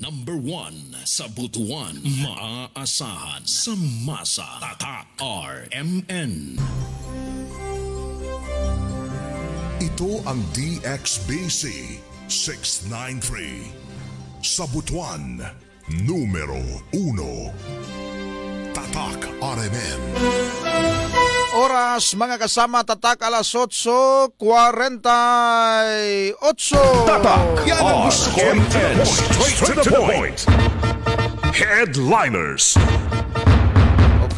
Number 1 sa Butuan, maaasahan sa masa, tatak, RMN. Ito ang DXBC 693 sa Butuan, numero 1, Tatak RMN oras mga kasama tatak alas 8.48 Tatak Yan ang gusto ko Straight to the point Headliners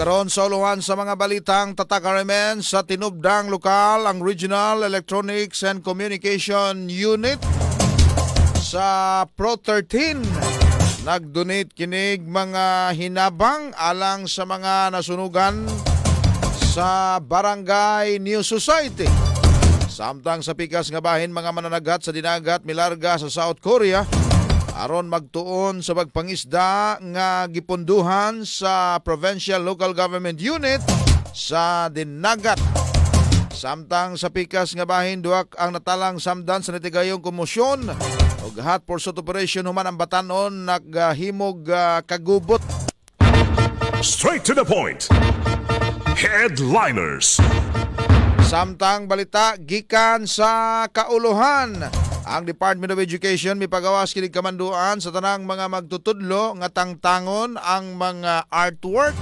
Karon sa uluhan sa mga balitang tatakaremen sa tinubdang lokal ang Regional Electronics and Communication Unit sa Pro 13. Nagdonate kinig mga hinabang alang sa mga nasunugan sa Barangay New Society. Samtang sa pikas nga bahin mga mananagat sa dinagat milarga sa South Korea aron magtuon sa pagpangisda nga gipunduhan sa Provincial Local Government Unit sa dinagat. Samtang sa pikas nga bahin duak ang natalang samdan sa natigayong komosyon ug hot pursuit operation human ang batanon naghimog ah, kagubot Straight to the point. Headliners. Samtang balita gikan sa kauluhan. Ang Department of Education mipagawas kinig kamanduan sa tanang mga magtutudlo nga tangtangon ang mga artwork,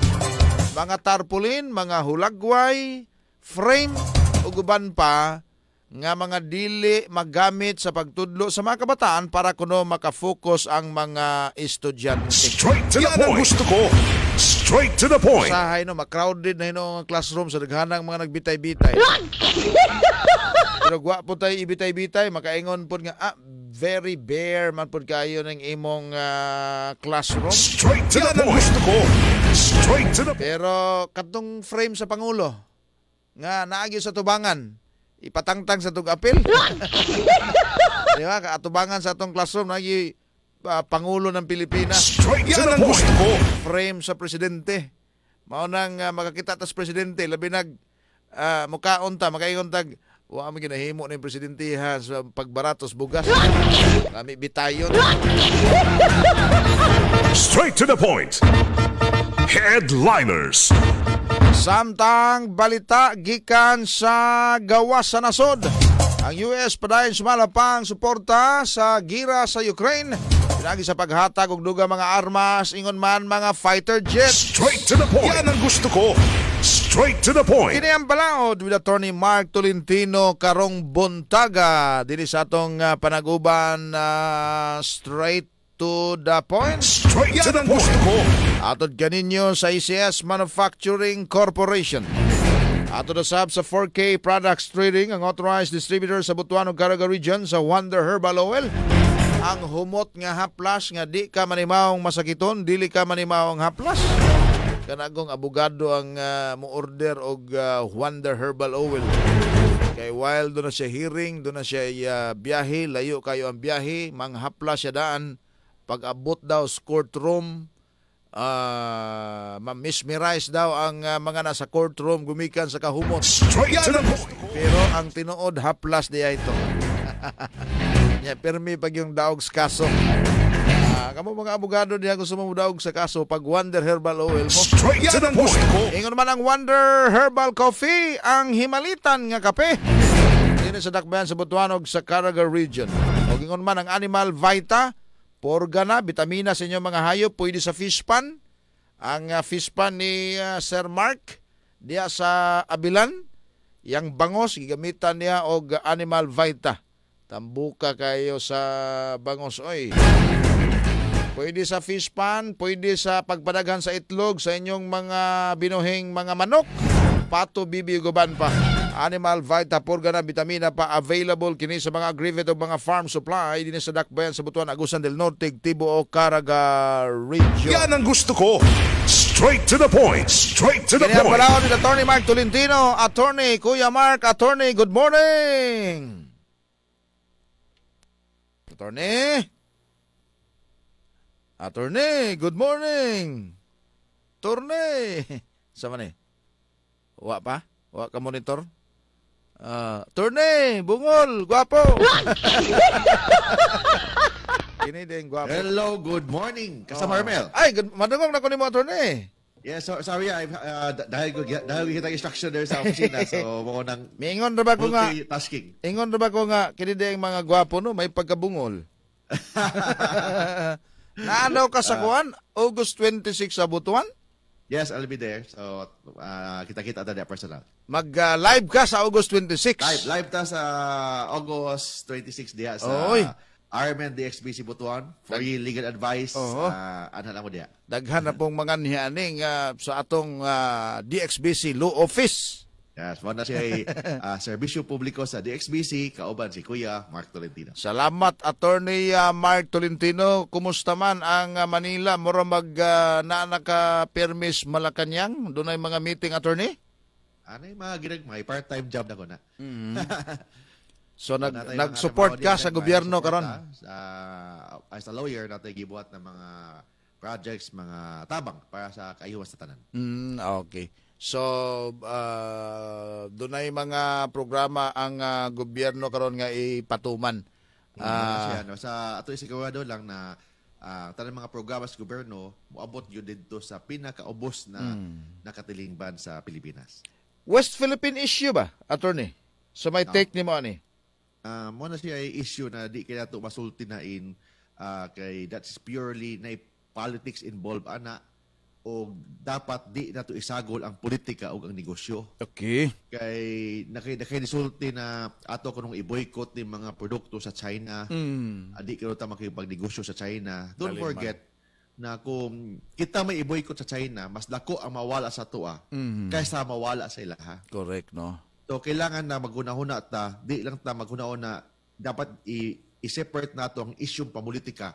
mga tarpaulin, mga hulagway, frame ug uban pa nga mga dili magamit sa pagtudlo sa mga kabataan para kuno makafocus ang mga estudyante. Straight to the point. Yan ang gusto ko. Straight to the point. Sa Usahay no, crowded na hino ang classroom sa daghanang mga nagbitay-bitay. Pero gwa po tayo ibitay-bitay, makaingon po nga, ah, very bare man po kayo ng imong uh, classroom. Straight to yeah, the point. Gusto ko. Straight to the Pero katong frame sa Pangulo, nga naagyo sa tubangan, ipatangtang sa tugapil. di ba? Katubangan sa atong classroom, naagyo uh, Pangulo ng Pilipinas. Straight Yan ang gusto ko. Frame sa presidente. Maunang uh, ah, makakita tas presidente, labi nag uh, ah, mukaon ta, makaingon tag, wa wow, ginahimo ni presidente ha sa pagbaratos bugas. Kami bitayon. Straight to the point. Headliners. Samtang balita gikan sa gawas sa nasod. Ang US padayon sumalapang suporta sa gira sa Ukraine Lagi sa paghatag og duga mga armas, ingon man mga fighter jets. Straight to the point. Yan ang gusto ko. Straight to the point. Kini ang balaod with attorney Mark Tolentino karong buntaga dinhi sa atong uh, panaguban uh, straight to the point. Straight Yan to the point. Ko. Atod kaninyo sa ICS Manufacturing Corporation. Ato na sab sa 4K Products Trading ang authorized distributor sa Butuan ug Caraga Region sa Wonder Herbal Oil ang humot nga haplas nga di ka manimawang masakiton dili ka manimawang haplas kanagong abogado ang uh, mo-order og uh, Wonder Herbal Oil kay while do na siya hearing do na siya uh, biyahe layo kayo ang biyahe manghaplas siya daan pag-abot daw sa courtroom uh, ma mismerize daw ang uh, mga nasa courtroom gumikan sa kahumot. Pero ang tinuod haplas niya ito. niya permi pag yung daog sa kaso. Uh, kamo mga abogado niya gusto mo daog sa kaso pag Wonder Herbal Oil mo. Straight yan ang gusto ko. Ingon man ang Wonder Herbal Coffee ang himalitan nga kape. Dini sa dakbayan sa Butuanog sa Caraga region. Og ingon man ang Animal Vita, porgana, Vitamina sa inyong mga hayop, pwede sa fish pan. Ang uh, fish pan ni uh, Sir Mark diya sa Abilan, yang bangos gigamitan niya og Animal Vita Tambuka kayo sa bangos. Oy. Pwede sa fish pan, pwede sa pagpadaghan sa itlog sa inyong mga binuhing mga manok. Pato bibiguban pa. Animal Vita Purga na vitamina pa available kini sa mga agrivet o mga farm supply din sa Dakbayan sa Butuan, Agusan del Norte, Tibuo, Caraga Region. Yan ang gusto ko. Straight to the point. Straight to the Kini point. Kini ang ni Attorney Mark Tolentino. Attorney, Kuya Mark, Attorney, good morning. Attorney? Attorney, good morning. Attorney. Sa man Wa pa? Wa ka monitor? Uh, attorney, bungol, guwapo. Kini din guwapo. Hello, good morning. Kasama oh. Armel. Ay, good, madungog na ko ni mo, attorney. Yeah, so, sorry, I've, uh, dahil, ko, dahil kita instruction there sa opisina, so mo nang Mingon na ba ko nga, multitasking. ingon na ba ko nga, kinide ang mga gwapo no, may pagkabungol. Naano ka sa kuan? Ah. August 26 sa Butuan? Yes, I'll be there. So, uh, kita-kita tayo personal. Mag-live ah, ka sa August 26. Live, live ta sa August 26 diya sa Oy. Armin DXBC Butuan for Dag- legal advice. Oo. Uh, anhan mo diya. Daghan na pong mga nihaning uh, sa atong uh, DXBC Law Office. Yes, mo na siya uh, serbisyo publiko sa DXBC, kauban si Kuya Mark Tolentino. Salamat Attorney uh, Mark Tolentino. Kumusta man ang uh, Manila mura mag uh, na naka-permis Malacañang? Dunay mga meeting attorney? Ano yung mga ginag, may part-time job na ko na. Mm-hmm. So nag nag-support ka sa gobyerno karon. Uh, as a lawyer na natay gibuhat ng mga projects, mga tabang para sa kaayuhan sa tanan. Mm, okay. So uh, dunay mga programa ang uh, gobyerno karon nga ipatuman. Uh, uh, sa ato sigurado lang na uh, tanang mga programa sa gobyerno moabot yun dito sa pinakaubos na mm. nakatilingban sa Pilipinas. West Philippine issue ba, attorney? So may no. take ni mo ani? uh, mo na siya issue na di kaya to masulti na in uh, ah, kay that's purely na politics involved ana o dapat di na to isagol ang politika o ang negosyo. Okay. Kay nakay nakay resulti na ato kanong i-boycott ni mga produkto sa China. Mm. Adi ah, kayo ta makipagnegosyo sa China. Don't Daliman. forget na kung kita may i-boycott sa China, mas dako ang mawala sa toa mm. kaysa mawala sa ilaha. Correct, no? So, kailangan na maghunahuna ta, di lang ta maghunahuna, dapat i- i-separate na ito ang isyong pamulitika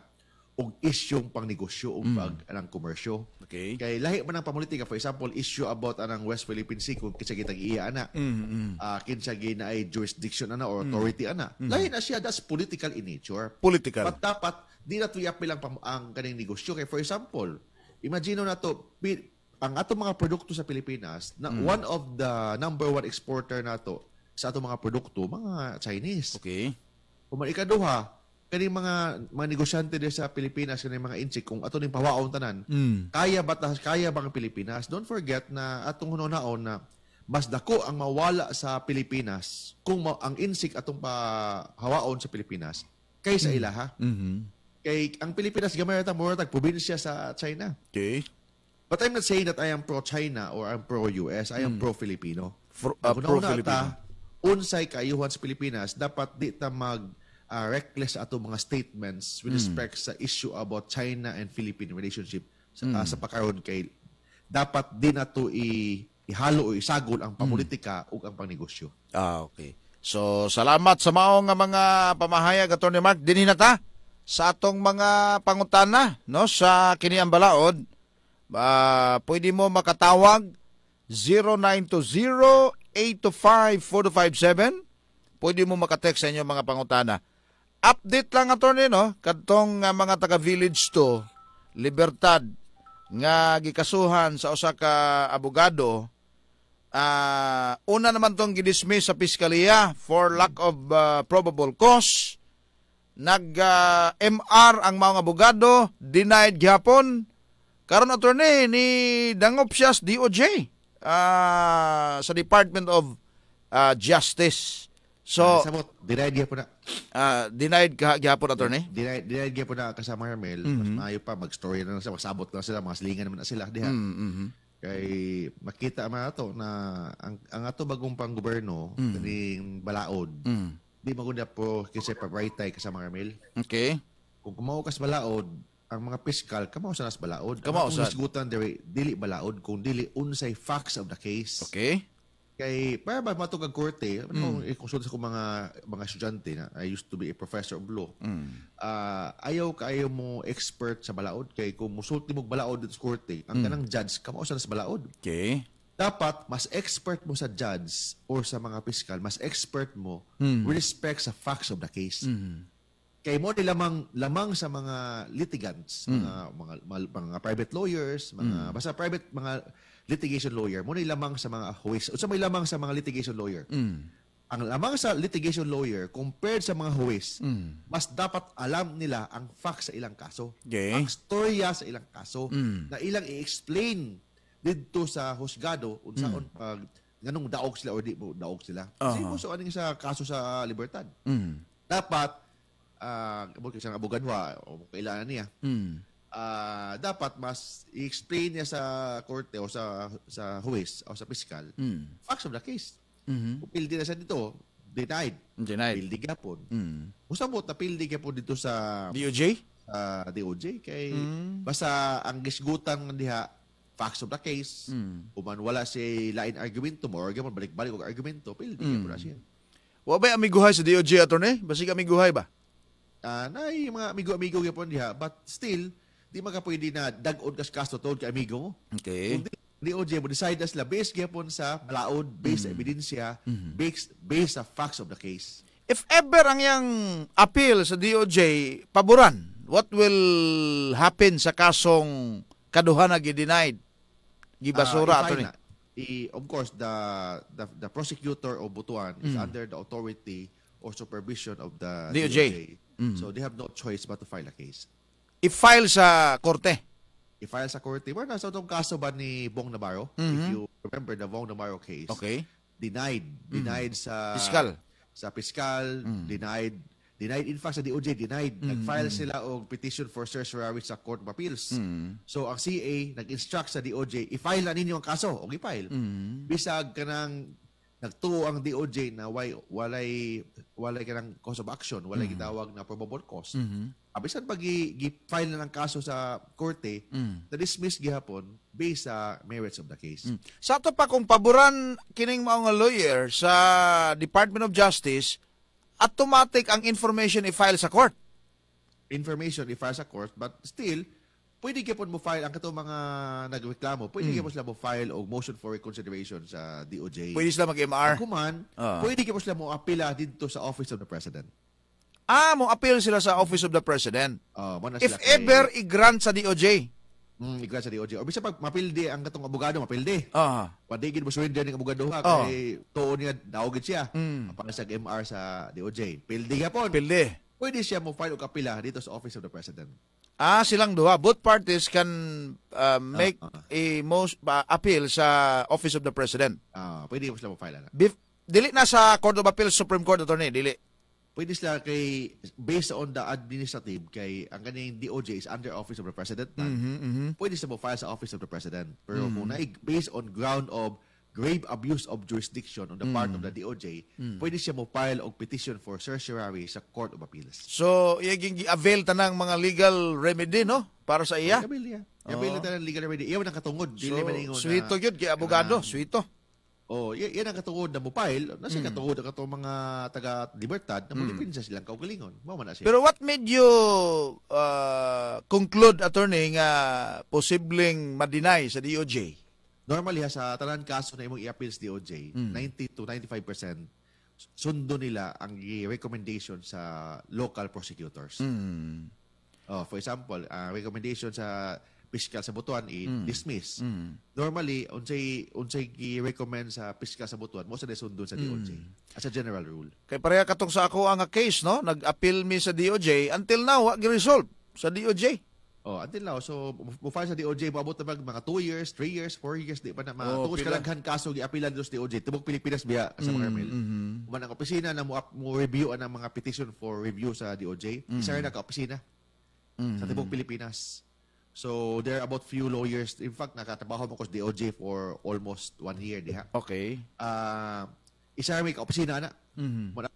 o isyong pangnegosyo o mm. anang komersyo. Okay. Kay lahi man ang pamulitika, for example, issue about anang West Philippine Sea kung kinsa gitang iya ana. Mm-hmm. Uh, kinsa ay jurisdiction ana or mm. authority mm ana. Mm-hmm. Lahi na siya that's political in nature. Political. But dapat di na tuya pilang pam- ang kaning negosyo. Kay for example, imagine na to ang ato mga produkto sa Pilipinas, na mm. one of the number one exporter nato sa ato mga produkto, mga Chinese. Okay. Kung maikaduha, kani mga mga negosyante din sa Pilipinas kani mga insik kung ato ning pawaon tanan mm. kaya ba ta, kaya bang Pilipinas don't forget na atong huno hunonaon na mas dako ang mawala sa Pilipinas kung ma- ang insik atong pahawaon sa Pilipinas kaysa mm. ilaha mm-hmm. kay ang Pilipinas gamay ta mura tag probinsya sa China okay But I'm not saying that I am pro-China or I'm pro-US. I am mm. pro-Filipino. Pro, uh, pro ah, unsay kaayuhan sa Pilipinas, dapat di ta mag uh, reckless ato mga statements with mm. respect sa issue about China and Philippine relationship sa, mm. uh, sa pakaron kay dapat din ato i ihalo o isagol ang hmm. pamulitika mm. ug ang pangnegosyo. Ah, okay. So, salamat sa maong mga pamahayag Attorney Mark dinhi na ta sa atong mga pangutana no sa kini ang balaod Uh, pwede mo makatawag 0920-825-457. Pwede mo makatext sa inyo mga pangutana. Update lang attorney no, kadtong uh, mga taga Village to, Libertad nga gikasuhan sa Osaka abogado uh, una naman tong gidismiss sa piskalya for lack of uh, probable cause nag uh, MR ang mga abogado denied gihapon Karon attorney ni dangop siya sa DOJ uh, ah, sa Department of uh, Justice. So ah, Samot, denied gyapon na. Uh, denied ka gyapon attorney? Denied denied gyapon na kasama Hermel. Mm -hmm. Mas maayo pa magstorya na sa sabot na sila, mga slingan naman na sila diha. Mm -hmm. Kay makita man ato na ang, ang ato bagong panggobyerno mm balaod. Mm Di magunda po kasi pa right tay kasama Hermel. Okay. Kung kumao kas balaod, ang mga piskal kamao sa nas balaod. Kamao sa. Isgutan diri dili balaod kung dili unsay facts of the case. Okay. Kay para ba matog ang korte, mm. kung ikonsulta mga mga estudyante na I used to be a professor of law. Mm. Uh, ayaw kayo mo expert sa balaod kay kung musulti mo balaod sa korte, ang mm. kanang judge kamao sa nas balaod. Okay dapat mas expert mo sa judge or sa mga piskal, mas expert mo mm. with respect sa facts of the case. mm kay mo ni lamang lamang sa mga litigants, mm. mga, mga, mga mga private lawyers, mga mm. basta private mga litigation lawyer, mo ni lamang sa mga huwes, o sa may lamang sa mga litigation lawyer. Mm. Ang lamang sa litigation lawyer compared sa mga huwes, mm. mas dapat alam nila ang facts sa ilang kaso, okay. ang storya sa ilang kaso mm. na ilang i-explain dito sa husgado unsaon mm. pag ah, nganong daog sila or di mo daog sila. Uh-huh. Kasi so aning sa kaso sa libertad. Mm. Dapat uh, ah, isang abuganwa o kailangan niya, mm. uh, dapat mas i-explain niya sa korte o sa sa huwes o sa piskal mm. facts of the case. Mm-hmm. Kung pildi na siya dito, denied. Denied. Pildi gapon. Mm. mo, na pildi gapon dito sa... DOJ? uh, DOJ kay mm. basta ang gisgutan diha facts of the case mm. uman wala si lain argumento mo argument balik-balik og argumento pil di mm. siya wa ba amiguhay sa DOJ attorney basig amiguhay ba uh, ah, na yung mga amigo-amigo yapon diha, but still, di maka pwede na dagod kas kasto tod kay amigo mo. Okay. Kundi, ni OJ mo decide as la based gyapon sa balaod, based mm. sa mm-hmm. mm-hmm. based, based sa facts of the case. If ever ang yang appeal sa DOJ paboran, what will happen sa kasong kaduha na gidenied? Gibasura uh, ah, ni. I, of course, the, the, the prosecutor of Butuan mm. is under the authority or supervision of the DOJ. DOJ. Mm. So they have no choice but to file a case. I-file sa korte? I-file sa korte. Well, nasa itong kaso ba ni Bong Navarro? Mm-hmm. If you remember the Bong Navarro case. Okay. Denied. Mm. Denied mm. sa... Fiscal. Sa fiscal. Mm. Denied denied in fact sa DOJ denied mm-hmm. nag-file sila og petition for certiorari sa Court of Appeals mm-hmm. so ang CA nag-instruct sa DOJ i-file na ninyo ang kaso og i-file mm-hmm. bisag kanang nagtuo ang DOJ na why, walay walay kanang cause of action, walay mm-hmm. gitawag na probable cause. Mm-hmm. Abisan pag file na ng kaso sa korte, mm-hmm. na dismiss gihapon based sa merits of the case. Mm-hmm. Sa ato pa kung paboran kining mao nga lawyer sa Department of Justice, automatic ang information i-file sa court. Information i-file sa court, but still pwede gyapon mo file ang kato mga nagreklamo pwede mm. gyapon sila mo file og motion for reconsideration sa DOJ pwede sila mag MR kuman uh. pwede gyapon sila mo apela dito sa office of the president ah mo appeal sila sa office of the president uh, sila if kay... ever i-grant sa DOJ Mm, i-grant sa DOJ. O bisa pag mapildi ang katong abogado, mapildi. Ah. Uh-huh. Padigid mo surrender ning abogado ha uh-huh. kay tuon niya daogid siya. Mm. Para sa MR sa DOJ. Pildi gyapon. Pildi. Pwede siya mo file og kapila dito sa Office of the President. Ah, silang dua. Both parties can uh, make uh, uh, a most uh, appeal sa Office of the President. Ah, uh, pwede sila mag-file. Bef- dili na sa Court of Appeals Supreme Court attorney, dili. Pwede sila kay based on the administrative kay ang kaning DOJ is under Office of the President. Man. Mm-hmm, mm-hmm. Pwede sila mag-file sa Office of the President. Pero mm-hmm. kung na based on ground of grave abuse of jurisdiction on the part of the mm. DOJ, mm. pwede siya mo file og petition for certiorari sa Court of Appeals. So, iyaging avail ta ng mga legal remedy, no? Para sa iya. Gabil ya. Gabil ta ng legal remedy. Iyaw nang katungod, dili man ingon. na- Suito yun, kay abogado, ah. suito. Oh, y- yan ang katungod na mo mobile. Nasa katungod ang katong mga taga-libertad na magdipinsa mm. silang kaugalingon. Mao man na siya. Pero what made you uh, conclude, attorney, nga posibleng madinay sa DOJ? normally ha, sa tanan kaso na imong i-appeal sa DOJ, mm. 90 to 95% sundo nila ang recommendation sa local prosecutors. Mm. Oh, for example, ang uh, recommendation sa fiscal sa Butuan i-dismiss. Hmm. Mm. Normally, unsay unsay gi-recommend sa fiscal sa Butuan, mo sa sundon sa DOJ mm. as a general rule. Kay pareha katong sa ako ang case no, nag-appeal mi sa DOJ until now wa gi-resolve sa DOJ. Oh, atin now, so mo-file sa DOJ paabot na mga 2 years, 3 years, 4 years di pa na mga oh, tungos kalaghan kaso giapilan dos DOJ tubog Pilipinas biya sa mga Carmel. Mm -hmm. Uban ang opisina na mo, mo review ang mga petition for review sa DOJ. Mm mm-hmm. Isa Isa na ka opisina sa mm-hmm. tubog Pilipinas. So there are about few lawyers. In fact, nakatrabaho mo ko sa DOJ for almost one year diha. Okay. Uh, isa rin ka opisina na. Mm -hmm. Mga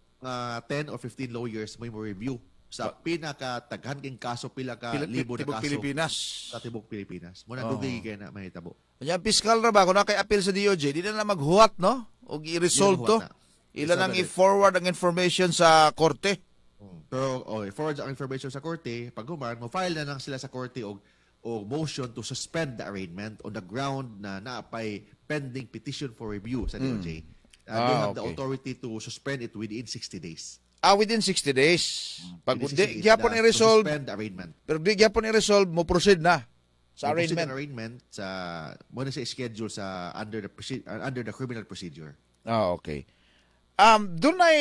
10 or 15 lawyers may mo review sa pinaka daghan king kaso pila ka Pil- libo na Tibok kaso Pilipinas. sa tibok Pilipinas. Muna oh. Oo. dugay kay na mahitabo. Kanya fiscal ra ba kuno kay appeal sa DOJ, di na lang maghuwat no? og i-resolve to. Di na maghuwat dali. i-forward ang information sa korte. Hmm. Pero oh, i forward ang information sa korte, pag human, mo-file na lang sila sa korte og o motion to suspend the arraignment on the ground na naapay pending petition for review sa DOJ. Hmm. Uh, they Ah, have the authority to suspend it within 60 days. Ah, within 60 days. Hmm, Pag di gyapon i-resolve, pero di gyapon i-resolve, mo proceed na sa mo arraignment. arraignment sa mo na sa schedule sa under the uh, under the criminal procedure. Ah, okay. Um, doon ay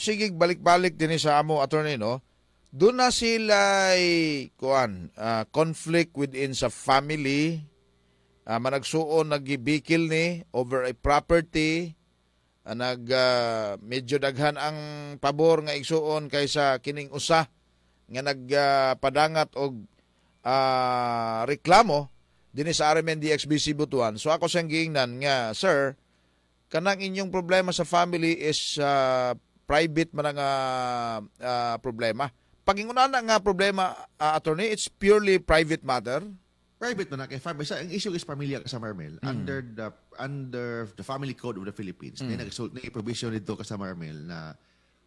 sige balik-balik din eh sa amo attorney no. Doon na sila ay kuan, uh, conflict within sa family. Uh, managsuon nagibikil ni over a property Ah, nag uh, medyo daghan ang pabor nga igsuon kaysa kining usa nga nagpadangat ah, uh, og uh, reklamo dinhi sa RMN Butuan. So ako sang giingnan nga sir kanang inyong problema sa family is uh, private man nga uh, problema. Paginguna na nga problema uh, attorney it's purely private matter. Private man na kay family. Ang issue is pamilya sa Marmel mm. under the under the Family Code of the Philippines, mm. na nag-result na provision nito ka sa Marmel na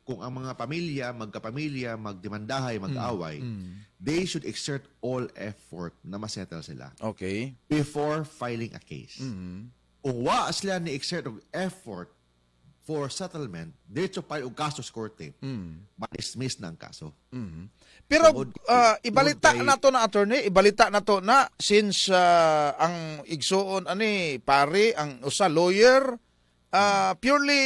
kung ang mga pamilya, magkapamilya, magdemandahay, hmm. mag-away, mm. they should exert all effort na masettle sila. Okay. Before filing a case. Mm-hmm. Kung wa sila ni-exert of effort for settlement, diretso pa yung kaso sa korte, mm. ma-dismiss na ang kaso. Mm-hmm. Pero so, uh, ah, ibalita kay... na to na attorney, ibalita na to na since uh, ang igsuon ani eh, pare ang usa lawyer uh, purely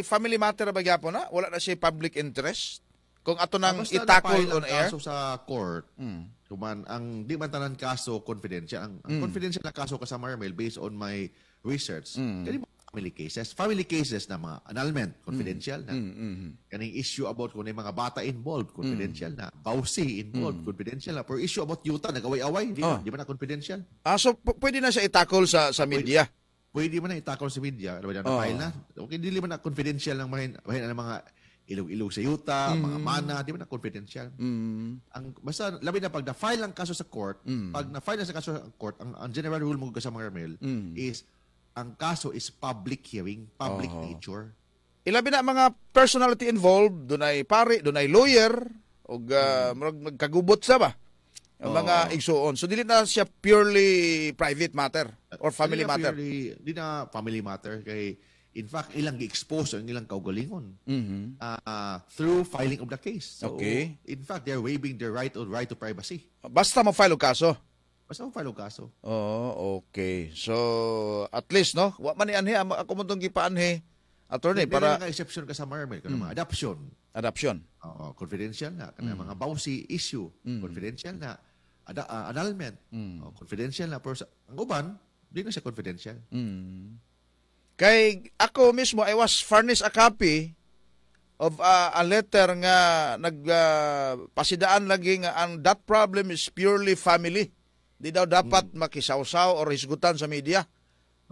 family matter ba gyapon na wala na siya public interest kung ato nang Basta itakol on air kaso sa court. Mm. Kuman ang di man tanan kaso confidential ang, mm. ang hmm. confidential na kaso kasama Marmel based on my research. Mm. Kani family cases. Family cases na mga annulment, mm. confidential mm. na. Mm, mm, Kaning mm. issue about kung may mga bata involved, confidential mm. na. Bawsi involved, mm. confidential na. Pero issue about yuta, nag-away-away, di, oh. Ah. di ba na confidential? Ah, so pwede na siya itakol sa, sa media? Pwede, pwede man na itakol sa media. Ano ba na, oh. na? Okay, di man na confidential ng mahin, mahin ng mga ilog-ilog sa yuta, mm. mga mana, di ba na confidential. Mm. Ang basta labi na pag na-file ang kaso sa court, mm. pag na-file na sa kaso sa court, ang, ang general rule mo sa mga mail mm. is ang kaso is public hearing, public Oho. nature. Ilabi na mga personality involved, doon ay pari, doon ay lawyer, o uh, hmm. magkagubot sa ba? Ang mga oh. igsuon. So, dili na siya purely private matter or family dili matter. Purely, na family matter. Kay, in fact, ilang gi-expose ang ilang kaugalingon mm-hmm. uh, through filing of the case. So, okay. in fact, they're waiving their right or right to privacy. Basta mo file o kaso. Basta mo file kaso. Oo, oh, okay. So, at least, no? Wa man ni anhe, ako mo itong gipaanhe. Attorney, Hindi para... May exception ka sa Marmel, kung mm. mga hmm. adoption. Adoption. Oo, confidential na. Kaya mm. mga bouncy issue, mm. confidential na. Ada, uh, annulment, mm. oh, confidential na. Pero sa, ang uban, di na siya confidential. Mm. Kay ako mismo, I was furnished a copy of uh, a letter nga nagpasidaan ah, uh, lagi nga ang that problem is purely family Di daw dapat mm. makisawsaw o hisgutan sa media.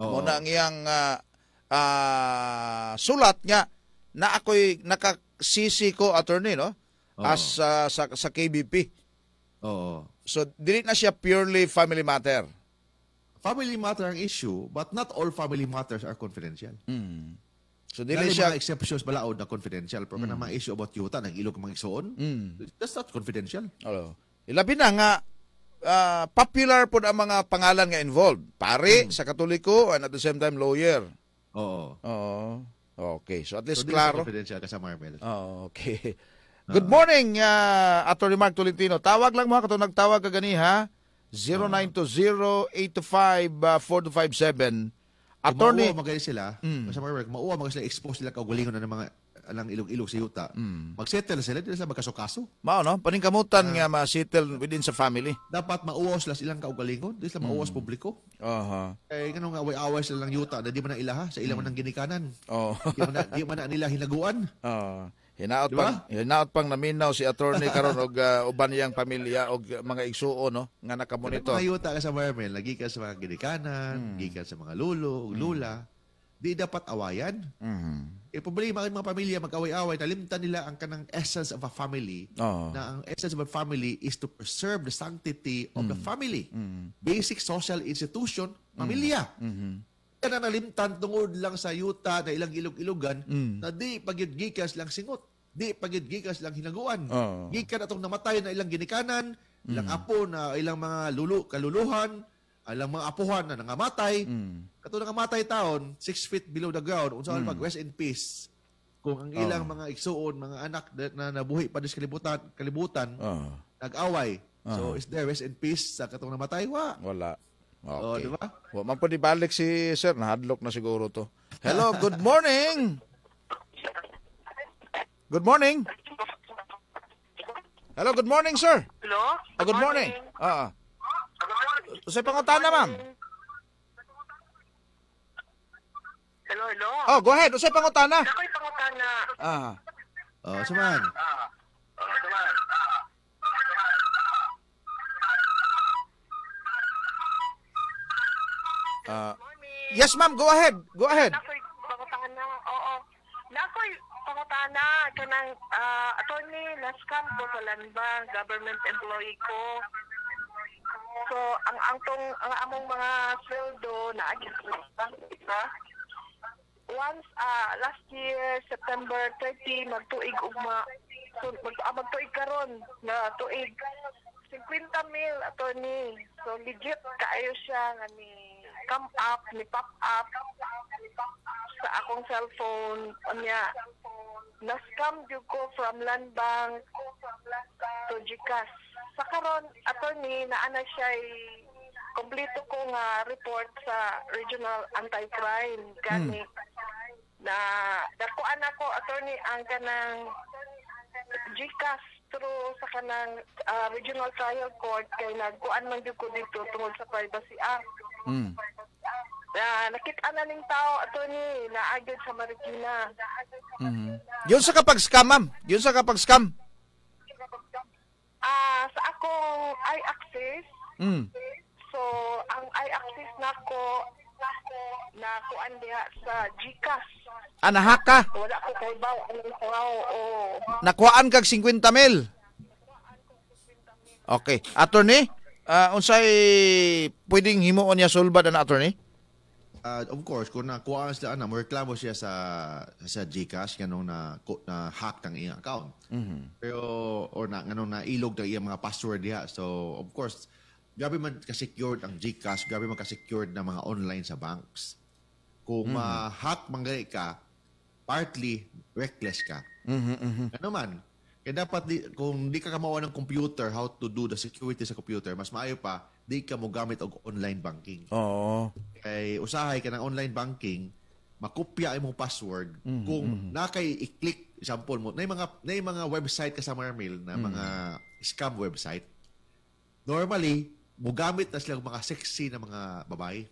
Oo. Muna ang iyang uh, uh, sulat nga na ako'y nakasisi ko attorney no Oo. as uh, sa, sa KBP. Oo. So dili na siya purely family matter. Family matter ang issue, but not all family matters are confidential. Mm. So dili siya mga exceptions balaod na confidential pero mm. kana mga issue about yuta ng ilog mga igsoon. Mm. That's not confidential. Oo. Ilabi na nga uh, popular po ang mga pangalan nga involved. Pare mm. sa Katoliko and at the same time lawyer. Oo. Oo. Okay. So at least so, klaro. Confidential ka sa Marvel. Oo, okay. Ah. Good uh, morning, uh, Attorney Mark Tolentino. Tawag lang mga kato, nagtawag ka gani ha. 0920-825-4257. Attorney. Kung mauwa magaling sila, mm. sa Marvel, mauwa magaling sila, expose sila kaugalingon na ng mga alang ilog-ilog sa yuta, mm. magsettle sila, di sila magkaso-kaso. Mao, no? Paningkamutan uh, nga ma-settle within sa family. Dapat mauwas las ilang kaugalingon, di sila mauwas hmm. publiko. Aha. Uh-huh. Eh, ganun nga, away-away sila ng yuta na di man na ilaha sa ilang mm. ng ginikanan. Oh. di, man na, di man nila hinaguan. Oo. Uh. Hinaot diba? pang hinaot pang naminaw si attorney karon og uh, uban niyang pamilya og mga igsuo no nga nakamonitor. Kaya yuta ka sa Marmel, lagi ka sa mga ginikanan, mm. gikan sa mga lulo, og hmm. lula. Mm. Di dapat awayan. Mm-hmm. Eh, problema ng mga pamilya, mag-away-away, talimtan nila ang kanang essence of a family. Oh. Na ang essence of a family is to preserve the sanctity of mm. the family. Mm. Basic social institution, pamilya. Mm. hmm Kaya na nalimtan tungod lang sa yuta na ilang ilog-ilogan mm. na di pagyudgikas lang singot. Di pagyudgikas lang hinaguan. Oh. Gikan atong namatay na ilang ginikanan, ilang mm. apo na ilang mga lulu, kaluluhan, ilang mga apuhan na nangamatay. Mm Kato nakamatay taon, 6 feet below the ground, unsa hmm. mag rest in peace. Kung ang ilang oh. mga igsuon, mga anak na nabuhi pa sa kalibutan, kalibutan oh. nag-away. Oh. So, is there rest in peace sa katong namatay? Wa. Wala. Oh, okay. Oh, di ba? Wa man po dibalik si Sir, nahadlok na siguro to. Hello, good morning. Good morning. Hello, good morning, sir. Hello? Ah, good, oh, good morning. Ah. Uh, Sa pangutana, ma'am. Hello, hello. Oh, go ahead. Usay pangutana. Ako'y pangutana. Ah. Oh, suman. Ah. Oh, suman. Ah. Yes, ma'am. Go ahead. Go ahead. Ako'y pangutana. Oo. Ako'y pangutana. Kanang uh, ah, attorney Lascam Bosalanba, government employee ko. So, ang ang tong ang among mga sweldo na adjustment, ha? once ah last year September 30 magtuig ugma so, mag, ah, magtuig karon na tuig 50 mil attorney. So legit kaayo siya nga ni come up ni pop up sa akong cellphone niya. Na-scam jud ko from Land Bank to GCash. Sa karon attorney naa na siya kompleto ko nga report sa Regional Anti-Crime hmm. gani. Hmm na dakuan ako attorney ang kanang GCAS through sa kanang uh, regional trial court kay nagkuan man jud ko dito tungod sa privacy act. Mm. Na nakita na ning tao attorney na agad sa Marikina. mm Yun sa kapag scam ma'am, yun sa kapag scam. Ah, uh, sa akong i-access. Mm. So, ang i-access nako na kuan diha sa Gcash. Anaha ka? Wala ko kay baw ang o Nakuhaan kag 50 mil. Okay. Attorney, uh, unsay pwedeng himuon niya sulbad ana attorney? Uh, of course, kung nakuha sila na, reklamo siya sa sa GCash ganong na, na hack ng iyang account. Mm-hmm. Pero or na ganong na ilog ng iyang mga password diha. So, of course, grabe man ka-secured ang GCash, grabe man ka-secured ng mga online sa banks. Kung mm-hmm. ma-hack manggay ka, partly reckless ka. Mm-hmm, mm-hmm. Ano man, kaya dapat di, kung di ka kamawa ng computer, how to do the security sa computer, mas maayo pa, di ka mo gamit og online banking. Oo. Kay usahay ka ng online banking, makopya imong password mm-hmm. kung mm mm-hmm. nakay i-click example mo nay mga nay mga website ka sa Marmil na mm-hmm. mga scam website normally mugamit na silang mga sexy na mga babae.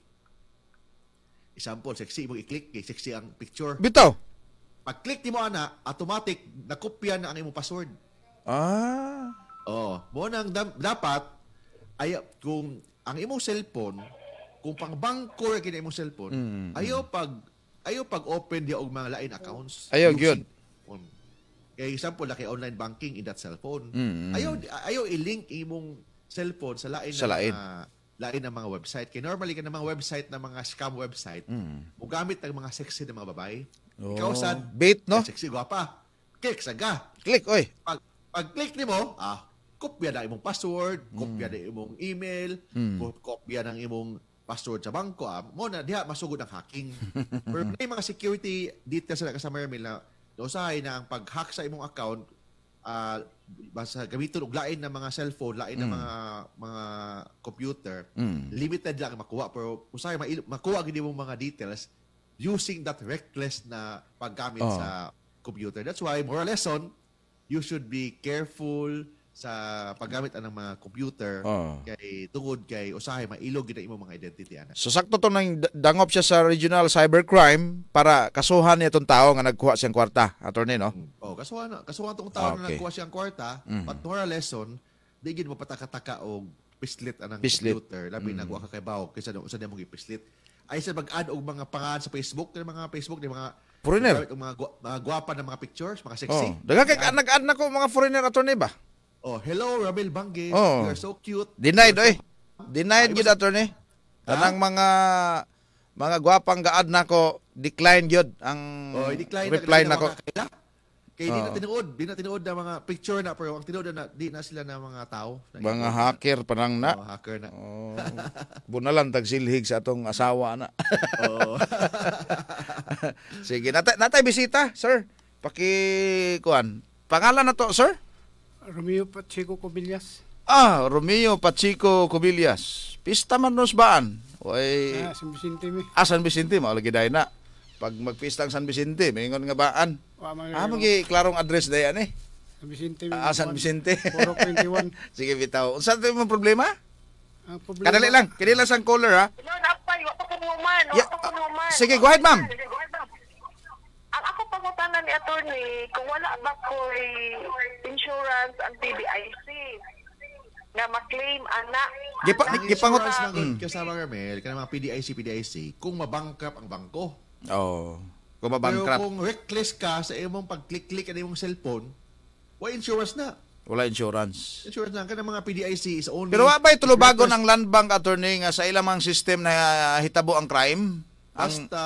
Example, sexy mo i-click kay sexy ang picture. Bitaw. Pag-click nimo ana, automatic nakopya na ang imo password. Ah. Oh, mo nang dapat ay kung ang imong cellphone kung pang bangko ra kini imong cellphone, mm. mm, mm. ayo pag ayo pag open dia og mga lain accounts. Ayo gyud. Kay example, laki online banking in that cellphone. Mm. Ayo mm, ayo i-link imong cellphone sa lain sa lain. mga lain ng mga website. Kaya normally ka ng mga website ng mga scam website, mm. gamit ng mga sexy ng mga babae. Oh. Ikaw sa bait no? Sexy gwapa. Click saga. Click oy. Pag, pag click nimo, ah, kopya na imong password, mm. kopya na imong email, mm. kopya ng imong password sa bangko. Ah, mo na diha masugod ang hacking. Pero may mga security details na kasama Mermil na dosahay na ang pag-hack sa imong account, uh, basta gamiton og lain na mga cellphone, lain ng mm. mga mga computer, mm. limited lang makuha pero usay makuha gid mo mga details using that reckless na paggamit oh. sa computer. That's why moral lesson, you should be careful sa paggamit ng mga computer oh. kay tungod kay usahay mailog gid imo mga identity ana. So sakto to nang dangop siya sa regional cybercrime para kasuhan niya tong tao nga nagkuha siyang kwarta, attorney no. Mm. Oh, kasuhan kasuhan tong tao ah, okay. nga nagkuha siyang kwarta, mm. but moral lesson di gid mo patakataka og pislit anang pislit. computer labi mm. nagwa ka kay bawo kaysa usa nimo gipislit. Ay sa mag-add og mga pangalan sa Facebook, kay mga Facebook, ni mga foreigner, mga, mga, mga guwapa na mga pictures, mga sexy. Oh. Daga kay nag-add na ko mga foreigner attorney ba? Oh, hello Ramil Bangge. Oh. You are so cute. Denied oy. So... Denied gyud attorney. Tanang mga mga gwapang gaad na ko, decline gyud ang oh, decline reply nako. Na kay di na oh. tinuod, di na tinuod na mga picture na pero ang tinuod na di na sila na mga tao. Na mga hacker lang na. Oh, hacker na. Oh. Bunalan tag silhig sa atong asawa na. oh. Sige, natay natay bisita, sir. Paki kuan. Pangalan na to, sir? Romeo Pacheco Cobillas. Ah, Romeo Pacheco Cobillas. Pista man nos baan. Oy. Ah, San Vicente mi. Ah, San Vicente mao lagi dai na. Pag magpista ang San Vicente, mingon nga baan. Wa, man, ah, magi oh. klarong address dai ani. San Vicente. Mi, ah, San Vicente. 421. Sige bitaw. Unsa tay mo problema? Ang ah, problema. Kadali lang, kadali lang sang caller ha. No, napay, wa pa kuno wa pa kuno man. Sige, go ahead, ma'am. Sige, go ahead, ako tanan ni attorney kung wala ba ko insurance ang PBIC nga maklaim anak. Gipa gipangot sa mm. kasama Carmel kanang mga PDIC PDIC kung mabangkrap ang bangko. Oh. Kung mabangkrap. Pero kung reckless ka sa imong pag-click-click ani imong cellphone, wala insurance na. Wala insurance. Insurance na kana mga PDIC is only Pero wa ba itulubagon ang land bank attorney nga sa ilang mga system na hitabo ang crime? Ang, Hasta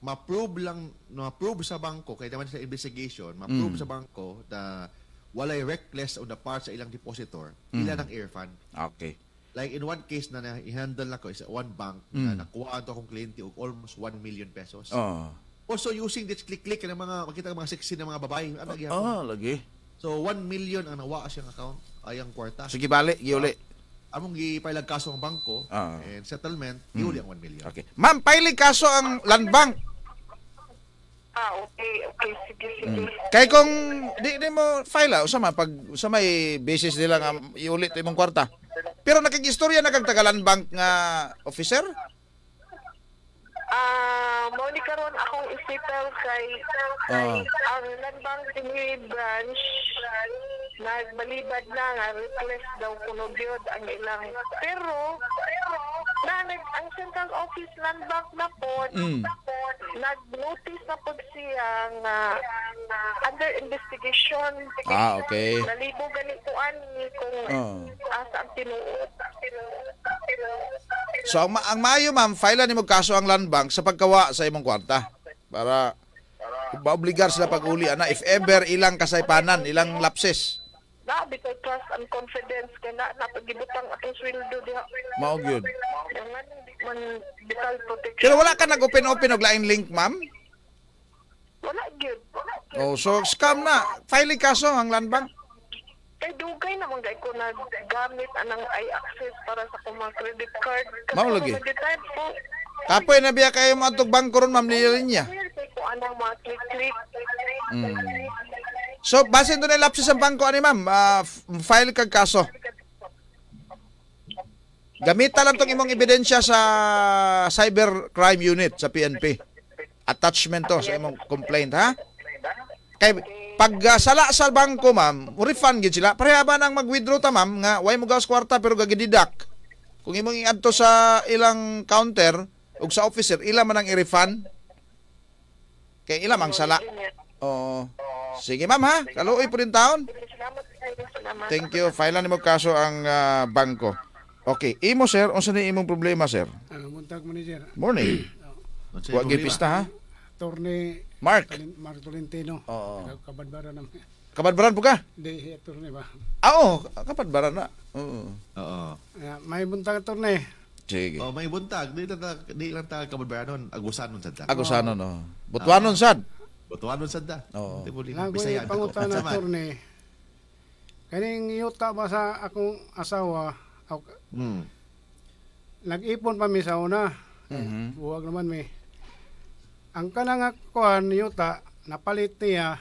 ma-prove lang, ma-prove sa bangko, kaya naman sa investigation, ma-prove mm. sa bangko na walay reckless on the part sa ilang depositor, mm. ilan ang earfund. Okay. Like in one case na i handle ako is one bank mm. na nakuha to akong kliyente og almost 1 million pesos. Oh. Also using this click-click ng mga makita mga sexy ng mga babae. Ano oh, lagi. So 1 million ang nawa siyang account ayang ang kwarta. Sige bali, Giyuli. Uh, among gipailag kaso ang bangko uh, and settlement mm. iuli ang 1 million. Okay. Ma'am, pailig kaso ang land bank. Ah, okay, okay, sige, sige. Mm. Kay kung di, di mo file ah, usa ma pag usa may basis nila nga iuli to imong kwarta. Pero nakigistorya na kag tagalan bank nga officer? Ah, uh, mo karon akong isitel kay, kay uh. ang land bank dinhi branch, branch nagbalibad na nga replace daw kuno gyud ang ilang pero pero nanag ang central office ng bank na po, mm. nag-notice na po siya nga uh, under investigation ah okay nalibo ganito ani kung oh. asa ang tinuod So ang, ma- ang mayo ma'am, file ni mo kaso ang land bank sa pagkawa sa imong kwarta para obligar sila pag-uli ana if ever ilang kasaypanan, ilang lapses na because trust and confidence kay na napagibutang atong sweldo diha. Mao gyud. man vital protection. Pero wala ka nag open open og lain link, ma'am? Wala gyud. Oh, so scam na. File kaso ang land Kay dugay na mong ko na gamit anang i access para sa akong mga credit card. Mao lagi. Kapoy na biya kayo mga tog bangko ron, ma'am, niya. Kung anang mga click-click. Mm. So, base doon ay lapses ang bangko, ani ma'am, uh, file kag kaso. Gamita lang tong imong ebidensya sa Cyber Crime Unit sa PNP. Attachment to sa imong complaint, ha? Kay pag uh, sala sa bangko, ma'am, refund gid sila. Pareha ba nang mag-withdraw ta, ma'am, nga way mo gawas kwarta pero gagididak. Kung imong iadto sa ilang counter ug sa officer, ila man ang i-refund? Kay ila mang sala. Oo. Oh. Sige ma'am ha, kaluoy po rin taon. Thank you. File na mo kaso ang ah, bangko. Okay, imo sir, unsa ni imong problema sir? Ano muntag mo ni sir? Morning. Oh. Wa gi pista ha. Attorney Mark, Mark Tolentino. Oo. Kabadbaran naman. kabadbaran po ka? Di attorney ba? Ah, Oo, kabadbaran na. Oo. Oo. Ya, May buntag attorney. Sige. Oh, may buntag. Di lang ta, di lang ta kababayanon. Agusan nun sa ta. Agusano no. Butuanon sad. Butuan sad da. Oo. Lang ko yung pangutan na turne. Kaning yuta ba sa akong asawa, ako, mm. nag-ipon pa mi sa una. Mm-hmm. Eh, buwag naman mi. Ang kanang kuhan yuta, napalit niya,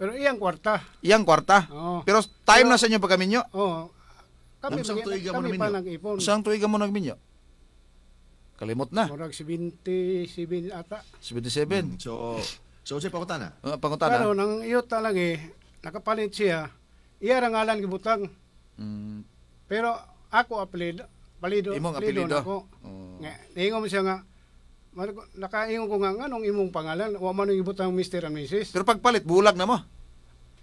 pero iyang kwarta. Iyang kwarta? Oo. Pero time na sa inyo pagkaminyo? Oo. Kami, Ang tuig kami mo pa nag-ipon. Saan tuig mo nagminyo? Kalimot na. Murag 70, 70 ata. 77. Mm, so, So, si Pangutana? Uh, ah, na. Pero nang iyo talang eh, nakapalit siya, iya ang ngalan gibutang. Mm. Pero ako apelid, palido, imong apelido ako. Oh. Nga, mo siya nga, nakaingon ko nga, anong imong pangalan? Wa man ibutang Mr. and Mrs. Pero pagpalit, bulag na mo?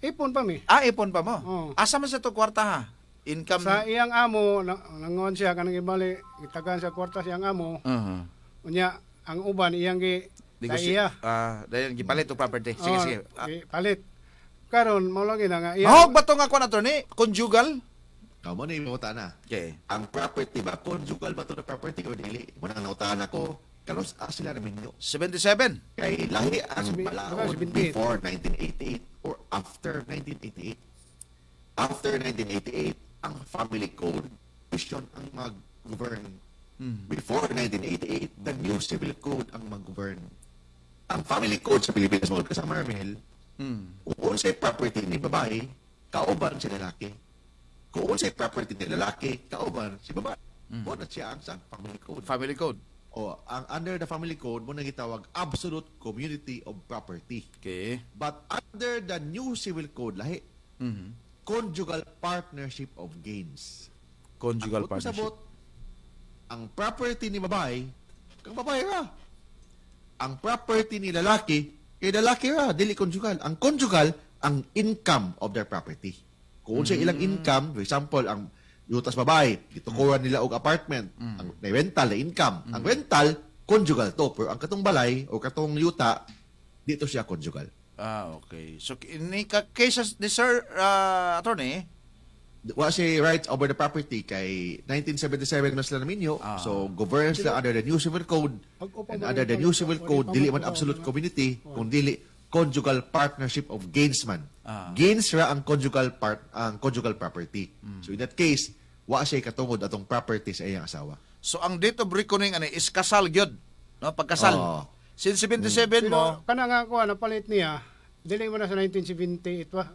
Ipon pa mi. Ah, ipon pa mo? Oh. Asa man sa to kwarta ha? Income? Sa iyang amo, nangon siya, kanang ibali, itagaan sa kwarta siyang amo. Uh-huh. Unya, ang uban, iyang gi, negosyo. Iya. Ah, dahil gipalit og property. Sige, oh, sige. Ah. Palit. Karon mao lang na nga. Iya. Mahog ba tong ako attorney? Conjugal? Kamo na imong na. Okay. Ang property ba conjugal ba to the property ko dili? Mo nang nautahan ako. Carlos Asila ah, Remigno. 77. Kay lahi ang balaod before 1988 or after 1988. After 1988, ang family code question ang mag-govern. Hmm. Before 1988, the new civil code ang mag-govern ang family code sa Pilipinas mo hmm. sa Marmel, mm. kung unsay property ni babae, kauban si lalaki. Kung unsay property ni lalaki, kauban si babae. Mm. Mo na siya ang sa family code. Family code. O, ang under the family code mo nagitawag absolute community of property. Okay. But under the new civil code lahi. Mm-hmm. Conjugal partnership of gains. Conjugal ang partnership. Sabot, ang property ni babae, kang babae ra ang property ni lalaki kay lalaki ra dili conjugal. Ang conjugal ang income of their property. Kung mm. sa ilang income, for example, ang yutas babae, gitukuran nila og apartment, mm. ang na rental na income. Mm. Ang rental conjugal to, pero ang katong balay o katong yuta dito siya conjugal. Ah, okay. So, in, in, in case Sir uh, Attorney, was a right over the property kay 1977 mas lang naminyo. Ah. So, governance lang under the new civil code. And under the new civil code, dili man absolute community, kung dili conjugal partnership of gains man. Ah. Gains ra ang conjugal part ang conjugal property. Mm. So in that case, wa siya katungod atong property sa iyang asawa. So ang date of reckoning ano is kasal gyud. No, pagkasal. Oh. Since 77 mm. mo. Kana nga ko ano palit niya. Dili mo na sa 1978 wa.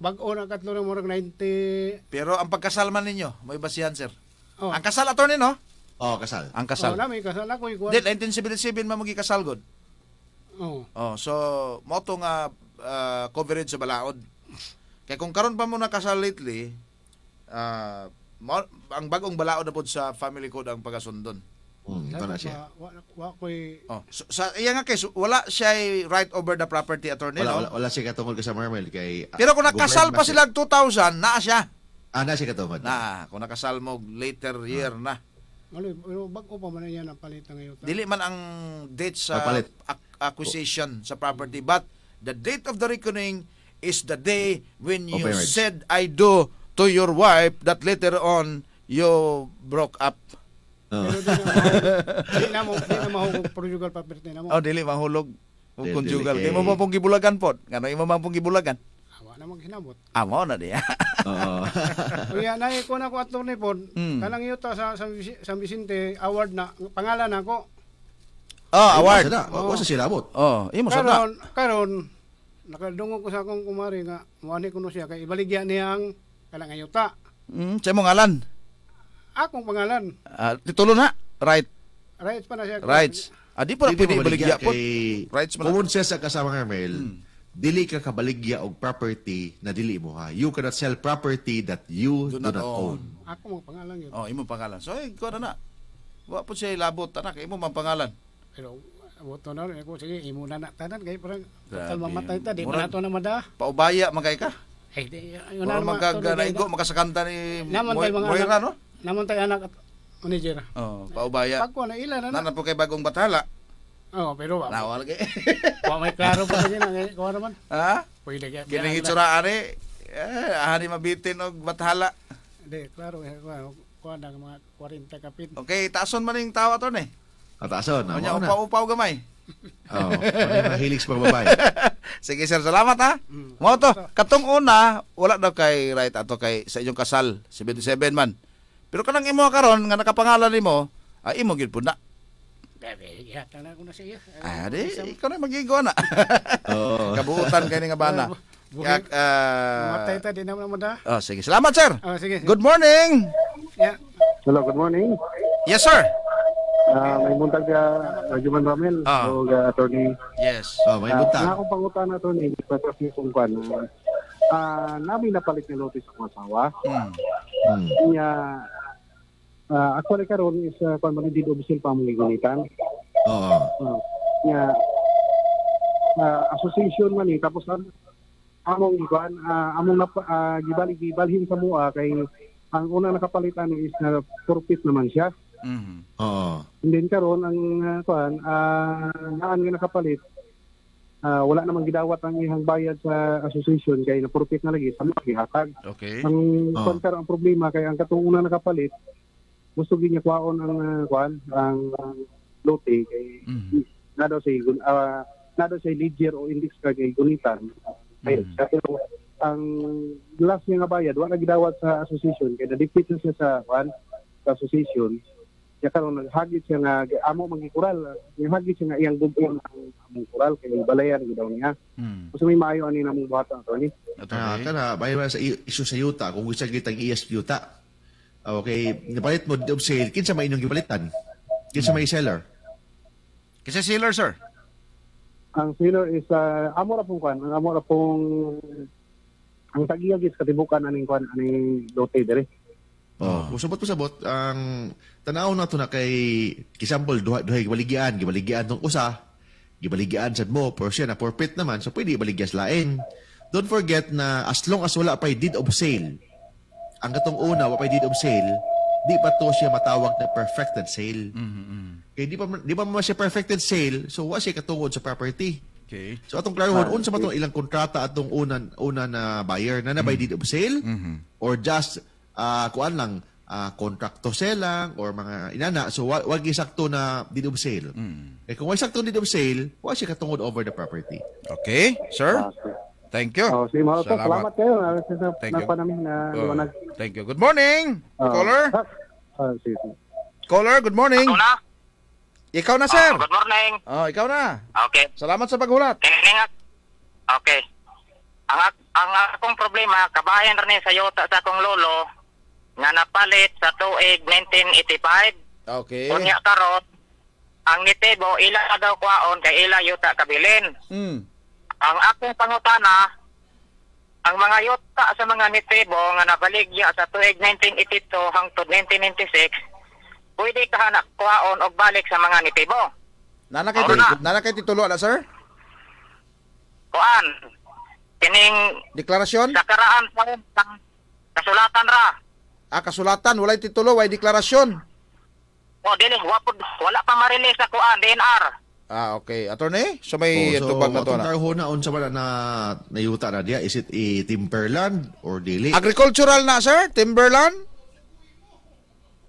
Bago na katlo na murag 90... Pero ang pagkasalman ninyo, may basihan, sir. Oh. Ang kasal, attorney, no? oh, kasal. Ang kasal. Oo, oh, may kasal ako. Ikuha. Dil, 1977 mamugi kasal, good. Oo. Oh. oh. so, mo itong uh, ah, coverage sa balaod. Kay kung karon pa mo na kasal lately, uh, ang bagong balaod na pod sa family code ang pagasundon. Mm, na siya. Wa, wa, wa ko'y... Oh. So, sa, iya nga kay, wala siya right over the property attorney, wala, no? Wala, wala siya katungod ka sa Mermel. Kay, ah, Pero kung nakasal pa sila 2000, naa siya. Ah, na siya katungod. Na, kung nakasal mo later ah. year na. Maloy, pero bago pa man yan ang palitan ngayon. Dili man ang date sa ah, acquisition sa property, but the date of the reckoning is the day when you said I do to your wife that later on you broke up. Oh. Pero dili na mahulog, dili na mahulog conjugal papers na mo. Oh, dili mahulog o conjugal. Kay mo pa pong gibulagan pod. Ngano imo man pong gibulagan? Awa na mag hinabot. Amo ah, na diya. Oo. Kuya na ko na ko attorney pod. Hmm. Kanang yuta sa sa Vicente award na pangalan nako. Oh, award. Wa sa silabot. Oh, imo sa Karon, karon nakadungo ko sa akong kumari nga mo ani kuno siya kay ibaligya niya ang kanang yuta. Mm, sa mo ngalan? akong pangalan. Uh, ah, titulo na. Right. Rights pa na siya. Rights. Ah, di pa na pwede po. Rights pa na. Kung siya sa kasama nga, Mel, hmm. dili ka kabaligya og property na dili mo ha. You cannot sell property that you do, do not, not own. Ako mong pangalan yun. Oh, imo pangalan. So, eh, ay, na na. Wa po siya labot, tanak. Imo mang pangalan. Pero, Boto na rin ako, sige, imo na na tanan, kay parang kalma matay ta, di pa na ito na mada. Paubaya, magay ka? Eh, di, yun na naman. Magkaganaigo, makasakanta ni Moira, no? Namon anak at manager. Oh, paubaya. Pagko na ila na. Nana po kay bagong batala. Oh, pero wala. Nawal kay. Wa may klaro pa kanya na ko naman. Ha? Pwede kay. Kini hitsura ari. Eh, ahani mabitin og batala. Hindi, klaro eh kuan ang mga 40 kapit. Okay, taason man ning tawa to ni. Eh. Tason na. Unya upaw-upaw gamay. oh, mahilig pa babay. Sige sir, salamat ha. Mo mm. to, katong una wala daw kay right ato kay sa inyong kasal 77 man. Pero kanang imo karon nga nakapangalan nimo, ay ah, imo gid pud na. Ihatang na ko na sa iyo. Ah, di, ikaw na magigo na. Oo. Kabuutan kay nga bana. Kak, uh, ah, Matay ta din naman mo da. Oh, sige. Salamat, sir. Oh, sige, Good morning. Yeah. Hello, good morning. Yes, sir. Uh, may buntag ka uh, Juman Ramel oh. uh, attorney. Yes. Oh, may buntag. Uh, akong pangutan na attorney, ipasas niyo kung kwan. Uh, namin napalit ni Lotus ang asawa. Mm. Hmm. Niya, Uh, ah, actually karon is uh, kung man di obsil pa mong gunitan. Oo. Uh, nga uh, association man ni eh. tapos ang among giban uh, among nap, uh, ah, gibalik gibalhin sa mua kay ang una nakapalitan is na forfeit naman siya. Mhm. Oo. And then karon ang kuan uh, naan nga nakapalit uh, wala namang gidawat ang ihang bayad sa association kay na forfeit na lagi sa mga gihatag. Okay. Ang oh. kontra ang problema kay ang katong una nakapalit gusto gid niya kwaon ang uh, ah, kwan ang uh, lote kay mm-hmm. na daw say uh, na daw say ledger o index ka kay gunitan ayun mm-hmm. pero ang last niya nga bayad wala gidawat sa association kay nadipit siya sa kwan sa association ya karon naghagit siya nga amo magikural yung hagit siya nga iyang gubo ang kural kay balayan gid daw niya hmm. so may maayo ani namong bata to ni okay. kana bayra sa isu sa yuta kung gusto gitang iyas e yuta Okay, napalit mo of sale. Kinsa may inyong gipalitan? Kinsa may seller? Kinsa seller, sir? Ang seller is uh, amora pong kwan. ang amora pong ang tagiyag is katibukan aning kwan, aning lote dire. Oh, usabot sabot. ang tanaw nato na kay example duha duha gibaligian, gibaligian tong usa, gibaligian sad mo pero siya na forfeit naman so pwede ibaligyas lain. Don't forget na as long as wala pa did of sale, ang katong una, wapay did of sale, di pa to siya matawag na perfected sale. Mm-hmm. Kaya di pa, di pa mo siya perfected sale, so wa siya katungod sa property. Okay. So atong klarohon ah, unsa ba tong ilang kontrata atong unan una na buyer na nabay by mm-hmm. deed of sale mm-hmm. or just uh, kuan lang uh, ah, contract to lang or mga inana so wa, wag sakto na deed of sale. Mm-hmm. Eh, kung wa sakto deed of sale, wa siya katungod over the property. Okay, sir? Ah, Thank you. Oh, sige mga Salamat. Salamat kayo. Ah, thank you. na oh. Liwanag. Thank you. Good morning, uh, caller. Uh, sige, sige. Caller, good morning. Ako na. Ikaw na, sir. Oh, good morning. Oh, ikaw na. Okay. Salamat sa paghulat. Tingingat. Okay. Ang, ang akong problema, kabayan rin sa yota sa akong lolo na napalit sa tuig 1985. Okay. Kunya karon ang nitibo ila daw kwaon kay ila yuta kabilin. Mm. Ang aking pangutana, ang mga yuta sa mga nitibo nga nabaligya sa tuig 1982 hangtod 1996, pwede kahanap kuhaon o balik sa mga nitibo. Nana kay, na. nana kay titulo ala, sir? Kuan. Kining deklarasyon? Sa karaan pa rin, kasulatan ra. Ah, kasulatan, walay titulo, walay deklarasyon. O, oh, dili, wala pa marilis sa kuan, DNR. Ah, okay. Attorney, so may oh, so, tubag na to na. So, na unsa man na nayuta na diya, is it i timberland or dili? Agricultural na, sir? Timberland?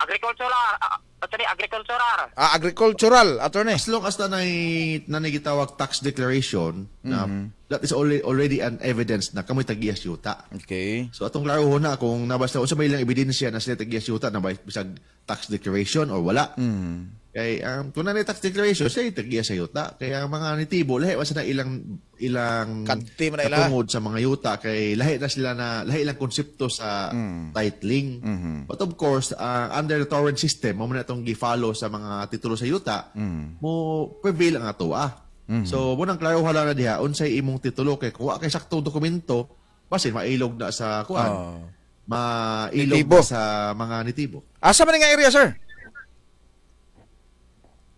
Agricultural. Ah, ah, attorney, agricultural. Ah, agricultural, attorney. As long as na nay nanigitawag tax declaration, mm-hmm. na, that is already, already an evidence na kamoy tagiyas yuta. Okay. So atong klaro na kung nabas na unsa may lang ebidensya na sila tagiyas yuta na bisag tax declaration or wala. Mm-hmm Kay ang um, tunan ni tax declaration say tagiya sa yuta. Kay ang mga nitibo lahi wasa na ilang ilang kanti man ila sa mga yuta kay lahi na sila na lahi ilang konsepto sa mm. titling. Mm-hmm. But of course, uh, under the torrent system mo na tong gi-follow sa mga titulo sa yuta, mm. mo prevail ang ato ah. Mm-hmm. So, mo nang klaro hala na diha unsay imong titulo kay kuha kay saktong dokumento basin mailog na sa kuan. Oh. Mailog na sa mga nitibo. Asa man nga area, sir?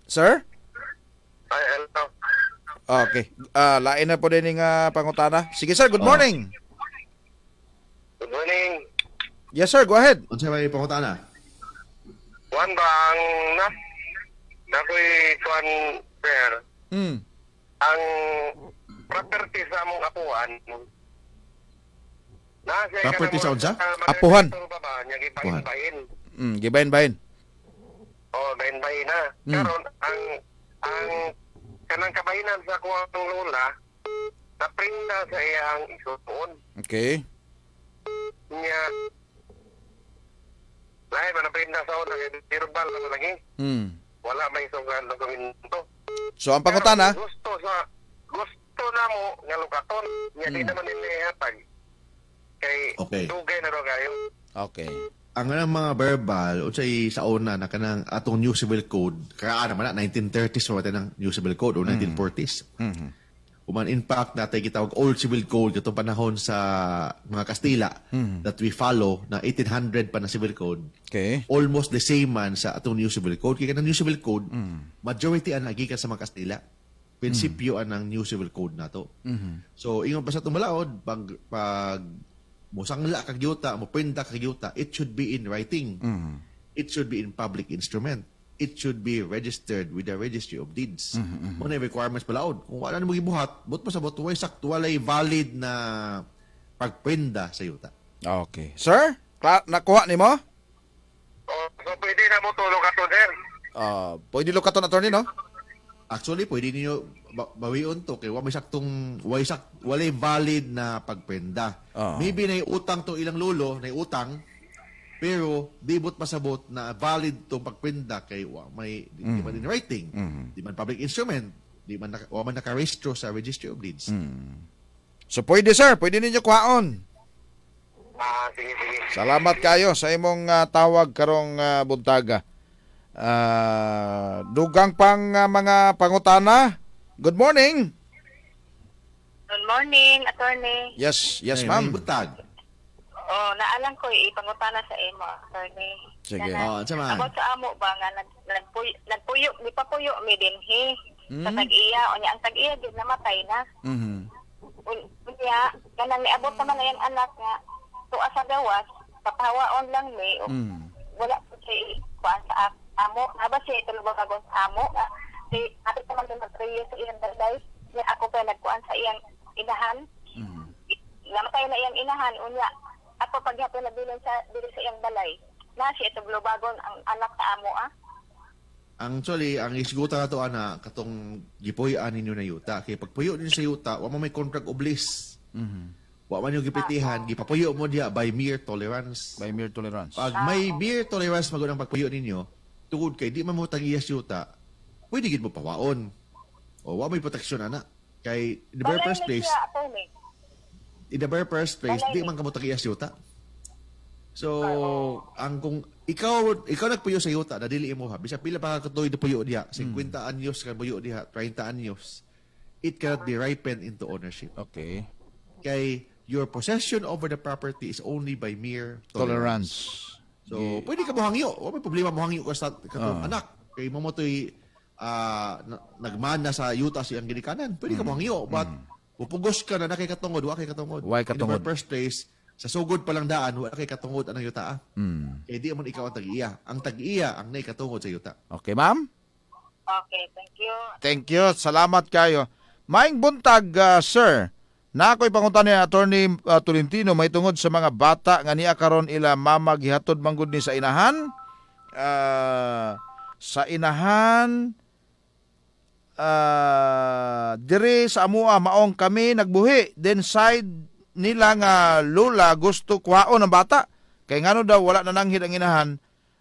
Sir? Ay, hello. Okay. Uh, lain na po din ng uh, ah, pangutana. Sige sir, good ah. morning. Good morning. Yes sir, go ahead. Ano Unsa may pangutana? Kuan ba ang na? Nakoy kuan sir. Mm. Ang property sa among apuan. Na, property sa unsa? Apuhan. Apuhan. Mm, gibayin-bayin. Oh, dain bay na. Mm. Karon ang ang kanang kabayanan sa kuwang lula naprinda sa iya ang isuon. Okay. Nya lahi man naprinda sa una kay na lagi. Hmm. Wala may sugan ng kaminto. So ang pangutan ha? Gusto sa gusto na mo ng lukaton niya mm. di hmm. naman inihatag. Kay okay. dugay na ro kayo. Okay ang anang mga verbal o say, sa una na kanang atong new civil code karaan naman na 1930s mo ng new civil code o 1940s mm-hmm. mm-hmm. Uman impact fact natay gitawag old civil code katong panahon sa mga Kastila mm-hmm. that we follow na 1800 pa na civil code. Okay. Almost the same man sa atong new civil code. Kaya kanang new civil code mm-hmm. majority ang nagikan sa mga Kastila. Prinsipyo mm-hmm. ang new civil code nato. Mm-hmm. So ingon pa sa tumalaod pag pag musangla kag yuta, muprinta kag yuta, it should be in writing. mm It should be in public instrument. It should be registered with the Registry of Deeds. Mm-hmm. mm-hmm. Muna yung requirements palaod. Kung wala na mo gibuhat, but pa sa butuway, sakto walay valid na pagprinda sa yuta. Okay. Sir, nakuha ni mo? Oh, so pwede na mo tulong ka to, sir. Uh, pwede lo ka to, attorney, no? Actually, pwede niyo bawion to kay wa may saktong wa sak walay valid na pagpenda. Oo. Maybe na utang to ilang lolo, na utang pero dibot masabot na valid tong pagpenda kay wa may di, di man mm. in writing, Mhm. di man public instrument, di man naka, wa man nakarehistro sa Registry of Deeds. Hmm. So pwede sir, pwede ninyo kuhaon. Ah, sige, sige. Salamat kayo sa imong ah, tawag karong ah, buntaga. Uh, dugang pang uh, mga pangutana. Good morning. Good morning, attorney. Yes, yes, hey, ma'am. Butag. Oh, naalang ko ipangutana sa imo, attorney. Sige. Nga, oh, tama. Ako sa amo ba nga nag, nagpuyo, nagpuyo, di pa puyo mi dinhi. Mm -hmm. Sa mm-hmm. tag-iya, o niya, ang tag-iya din namatay na. Mm -hmm. Unya, ganang niabot naman na yung anak nga, tuwa sa gawas, papahawaon lang ni, mm. wala po siya sa ako amo aba siya ito bagong amo ah, si ato naman doon nag-three years sa iyang darday niya ako pa nagkuan sa iyang inahan mm. namatay na iyang inahan unya ako paghapon na bilin sa dili sa iyang balay na siya ito globagon ang anak sa amo ah ang actually, ang isguta na to ana katong gipoy ani ninyo na yuta kay pagpuyo din sa yuta wa mo may contract oblis. Mhm. Wa man yung gipitihan, ah. gipapuyo mo dia by mere tolerance. By mere tolerance. Pag may ah, mere tolerance magod ang pagpuyo ninyo, tungod kay di man mo tangiyas yuta, pwede gid mo pawaon. O wa may proteksyon ana. Kay in the very first place, in the very first place, di man kamo tangiyas yuta. So, ang kung ikaw ikaw nagpuyo sa yuta na imo mo ha bisa pila pa ka katuoy puyo diha 50 hmm. anyos ka puyo diha 30 anyos it cannot be ripened into ownership okay kay your possession over the property is only by mere tolerance, tolerance. So, yeah. pwede ka mohangyo. O may problema mohangyo ka sa katong uh. Ah. anak. Kay mo motoy uh, ah, na, nagmana sa yuta si ang ginikanan. Pwede ka mm. mohangyo. But, mm. upugos ka na na kay katungod, wa kay katungod. Why katungod? In the first place, sa sugod lang daan, wala kay katungod anang yuta. Ah. Mm. Kaya di man ikaw ang tag-iya. Ang tag-iya ang nay katungod sa yuta. Okay, ma'am? Okay, thank you. Thank you. Salamat kayo. Maing buntag, uh, sir. Na ako'y pangunta ni Attorney uh, Tolentino may tungod sa mga bata nga niya karon ila mamagihatod manggod ni sa inahan. Uh, sa inahan uh, diri sa amua ah, maong kami nagbuhi then side nila nga lola gusto kwaon ang bata kay ngano daw wala na nanghid ang inahan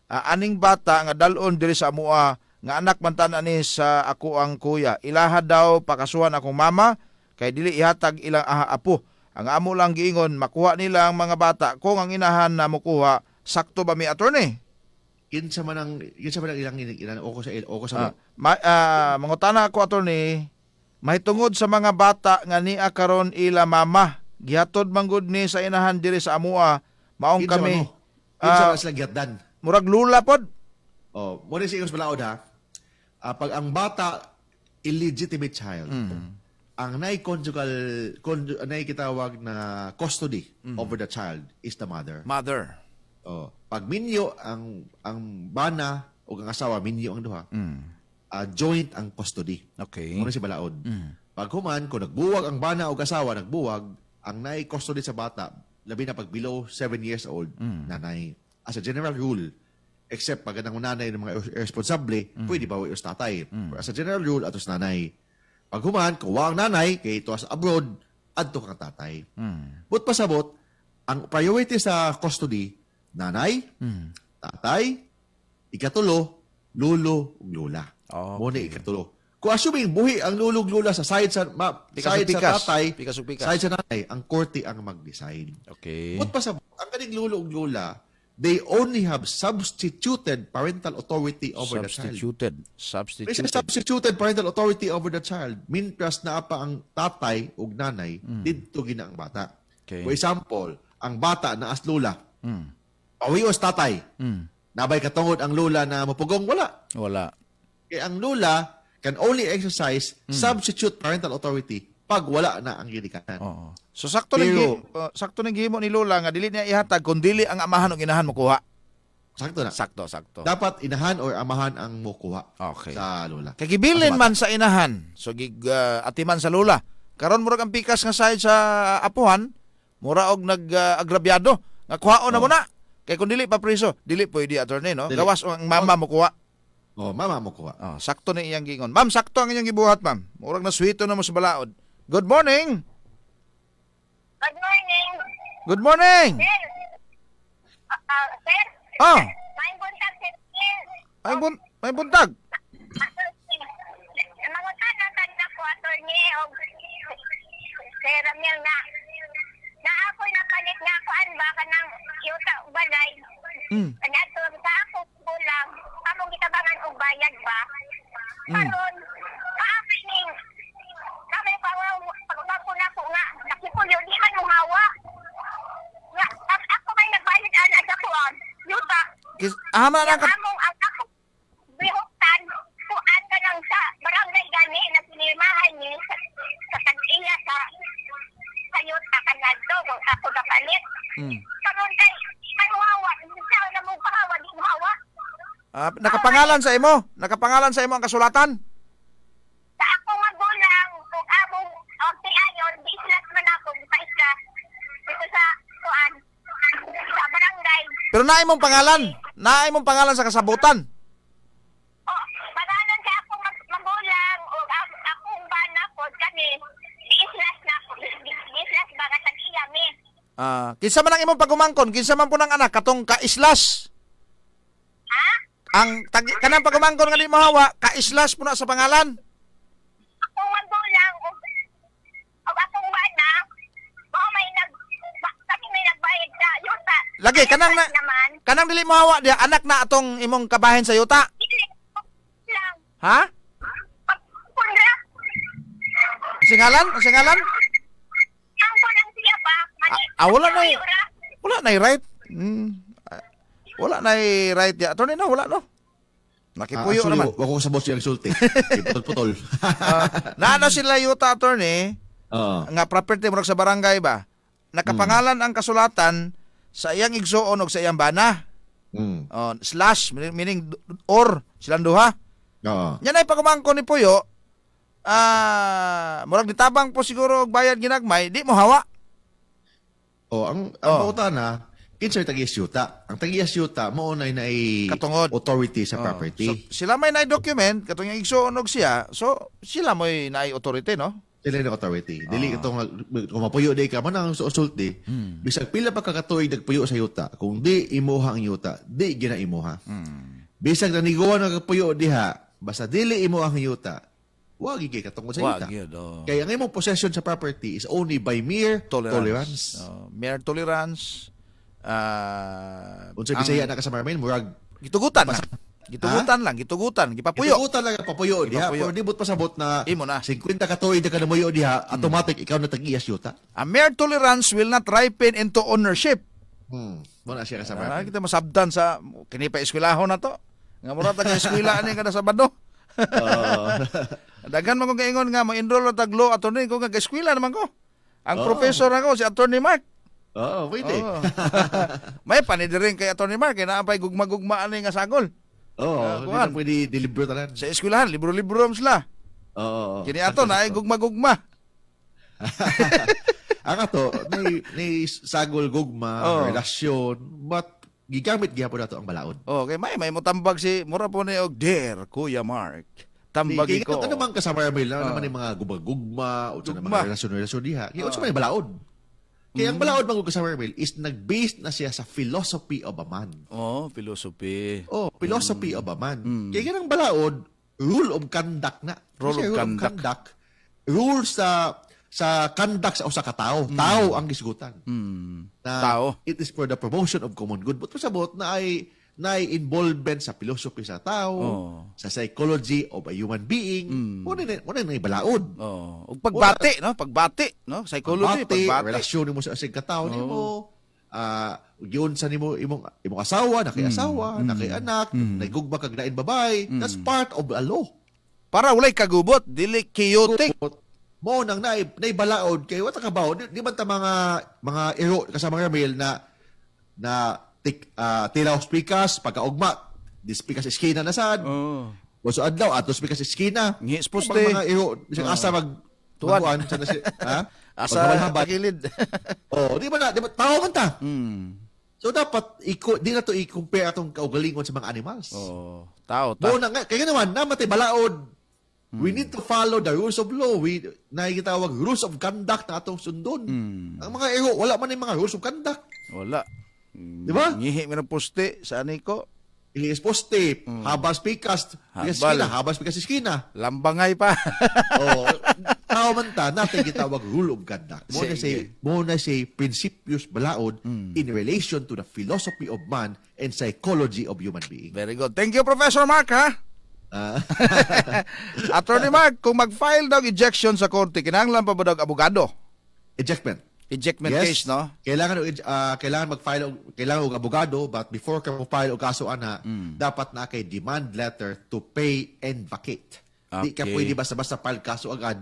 uh, aning bata nga dalon diri sa amua nga anak mantana ni sa ako ang kuya ilaha daw pakasuhan akong mama kay dili ihatag ilang aha apo. Ang amo lang giingon makuha nila ang mga bata kung ang inahan na mukuha sakto ba mi attorney? Yun sa manang yun sa manang ilang ilan o ko sa o ko sa ah, ma, ah, mangutana ko attorney mahitungod sa mga bata nga niya karon ila mama gihatod manggod ni sa inahan diri sa amua maong kami ano? Kinsa uh, sila murag lula pod oh mo ni sa inyong ha uh, pag ang bata illegitimate child mm ang nai-conjugal, conju- naikitawag na custody mm-hmm. over the child is the mother. Mother. Oh, pag minyo ang ang bana o ang asawa minyo ang duha. Mm. Uh, joint ang custody. Okay. Muna ano si balaod. Mm. Pag human kung nagbuwag ang bana o asawa nagbuwag, ang nai custody sa bata labi na pag below 7 years old mm. nanay. As a general rule, except pag ang nanay ng mga irresponsible, mm. pwede bawi os tatay. Mm. As a general rule atos nanay Paghuman, kuwa ang nanay, kay ito abroad, adto kang tatay. Mm. But pasabot, ang priority sa custody, nanay, mm. tatay, ikatulo, lolo, ug lola. Okay. ni ikatulo. Kung assuming buhi ang lulog lula sa side sa ma, pikas side pikas. sa tatay, pikas pikas. side sa nanay, ang korte ang mag-decide. Okay. But pasabot, ang kaning ug lola they only have substituted parental authority over the child. Substituted. Substituted. substituted parental authority over the child. Mientras na pa ang tatay o nanay, mm. dito gina ang bata. Okay. For example, ang bata na as lola, mm. pawiwas tatay. Mm. Nabay katungod ang lola na mapugong, wala. Wala. Kaya ang lola can only exercise mm. substitute parental authority pag wala na ang gilikan. Oo. So sakto Pero, ng uh, sakto ng gihimo ni Lola nga dili niya ihatag kun dili ang amahan o inahan mo kuha. Sakto na. Sakto, sakto. Dapat inahan or amahan ang mukuha okay. sa Lola. Kay gibilin man sa inahan. So gig uh, ah, atiman sa Lola. Karon murag ang pikas nga side sa apuhan, mura og nag-agrabyado. Ah, uh, nga kuhaon oh. na mo na. Kay kun dili pa preso, dili pwede attorney no. Dili. Gawas ang mama oh. mo kuha. Oh, mama mo kuha. Oh, sakto na iyang gingon. Ma'am, sakto ang inyong gibuhat, ma'am. Murag na suwito na mo sa balaod. Good morning. Good morning. Good morning. Sir. Uh, uh, sir. Oh. May buntag, sir. May, bun may buntag. Mangutan ang tanda ko, attorney, o sir, Ramil na. Naapoy na palit na ako, ano, baka nang yuta balay. Mm. Ano, sa ako, kulang. Among gitabangan o bayad ba? Hmm. Karon, mm. kaapining, Kis ama na ka. Among ang ako bihutan kuan ka lang sa barangay gani na pinirmahan ni sa, sa tag-iya sa sayo ta kanadto kung ako dapalit. Mm. Karon kay mawawa sa na mo pahawa di mahawa. Ah, nakapangalan sa imo? Nakapangalan sa imo ang kasulatan? Pero naay mong pangalan. Naay mong pangalan sa kasabutan. Ah, oh, panalan ka akong mag magulang o ako, akong banakod kami. Islas na ako. Islas ba ka Ah, kinsa man ang imong pagumangkon? Kinsa man po ang anak katong ka-islas? Ha? Ang tag kanang pagumangkon nga di mahawa, ka-islas po na sa pangalan. Akong magulang o, og akong bana. Mao may nag kami may nagbayad sa ta. Lagi kanang na Kanang dili mo hawa dia anak na atong imong kabahin sa yuta. Ha? Singalan? Singalan? Ah, ah, wala na eh. wala na eh, right. Mm, wala na eh, right ya. Attorney na wala no. Nakipuyo ah, naman. Wako sa boss yung sulti. Putol-putol. uh, ah, na ano sila yuta attorney? Uh. Nga property murag sa barangay ba? Nakapangalan hmm. ang kasulatan sa iyang igsuon og sa iyang bana. Mm. Uh, slash meaning or silang duha. Oo. Yan ay pagumangko ni Puyo. Ah, uh, murag ditabang po siguro og bayad ginagmay, di mo hawa. Oh, ang ang oh. na, kinsa tagi-asyuta. Ang tagi-asyuta mao na nay katungod authority sa oh. property. So, sila may nay document katong igsuon og siya, so sila moy nay authority, no? sila ni authority. Dili ah. itong kung di ka man ang usult di. Mm. Bisag pila pa kakatuig nagpuyo sa yuta. Kung di imuha ang yuta, di gina imuha. Mm. Bisag naniguan ang kapuyo diha, basta dili imo ang yuta, wag gigi tungod sa yuta. Yun, oh. Kaya ang imong possession sa property is only by mere tolerance. tolerance. Oh, mere tolerance. Uh, ah, Unsa bisaya na ka sa marmain, murag gitugutan na. Gitugutan ha? lang, gitugutan, gipapuyo. Gitugutan lang papuyo diha. Pero di pa sabot na imo na 50 ka tuig ka namuyo diha, hmm. automatic ikaw na tagiyas yuta. A mere tolerance will not ripen into ownership. Hmm. Mo na siya kasama. Ah, kita masabdan sa kini pa eskwelahon na to. Nga mura ta ka eskwela ani kada Sabado. Oh. Dagan man ko kaingon nga mo enroll tag law attorney ko nga eskwela naman ko. Ang oh. professor ako si Attorney Mark. Oo, oh, pwede. Oh. May panidiring kay Attorney Mark, kaya naapay gugma-gugmaan nga sagol. Oo, oh, hindi na pwede dilibro talan. Sa eskwelahan, libro-libro ram sila. Oo. Oh, Kini ato na ay gugma-gugma. ang ato ni ni sagol gugma, oh. relasyon, but gigamit gihapon nato ang balaod. Okay, may may mo tambag si mura po ni og dear Kuya Mark. Tambag ko. Kaya ano man kasama mo lang oh. naman yung mga gugma-gugma o sa mga relasyon-relasyon diha. Kaya oh. may balaod. Kaya ang hmm. balaod man sa Mermil is nag-based na siya sa philosophy of a man. Oh, philosophy. Oh, philosophy mm. of a man. Mm. Kaya ganang balaod, rule of conduct na. Rule Kasi of rule conduct. Of conduct. Rule sa sa conduct sa usa tao. Mm. Tao ang gisgutan. Mm. Na tao. It is for the promotion of common good. But pasabot na ay na involvement sa philosophy sa tao, oh. sa psychology of a human being, mm. una na, una na Oh. Ug pagbati, una, no? Pagbati, no? Psychology, pagbati. pagbati. Relasyon mo sa asing katao oh. nimo. Uh, ah, yun sa nimo imong imong asawa, nakiasawa, hmm. hmm. mm. nakianak, mm. nagugma kag nain babay. Mm. That's hmm. part of a law. Para walay kagubot, dili chaotic. mo nang na balaod, kay what kabaw di, di man ta mga mga ero kasama nga mail na na tik, uh, ah, tilaw pikas, pagkaugma, dispikas eskina na sad. Oh. Boso adlaw, atos pikas eskina. Ngi poste. Mga iho isang oh. asa mag tuwan sa si, ha? Asa pakilid. oh, di ba na, di ba tao man ta? Mm. So dapat iko di na to i-compare atong kaugalingon sa mga animals. Oh, tao, tao. Muna nga kay naman namatay balaod. Mm. We hmm. need to follow the rules of law. We nakikitawag rules of conduct na atong sundon. Mm. Ang mga ego wala man yung mga rules of conduct. Wala. Mm, Di ba? Ngihi mo ng poste sa anay ko. Hihis poste, mm. habas pikas, pikas iskina, habas pikas iskina. Lambangay pa. oh, tao man ta, natin wag rule of conduct. Muna say, muna say principius balaod mm. in relation to the philosophy of man and psychology of human being. Very good. Thank you, Professor Mark, ha? Ah. Attorney Mark, kung mag-file daw ejection sa korte, kinanglan pa ba daw abogado? Ejectment. Ejectment yes. case, no? Kailangan uh, kailangan mag-file og kailangan og abogado but before ka mo file og kaso ana, mm. dapat na kay demand letter to pay and vacate. Okay. Di ka pwede basta-basta file kaso agad.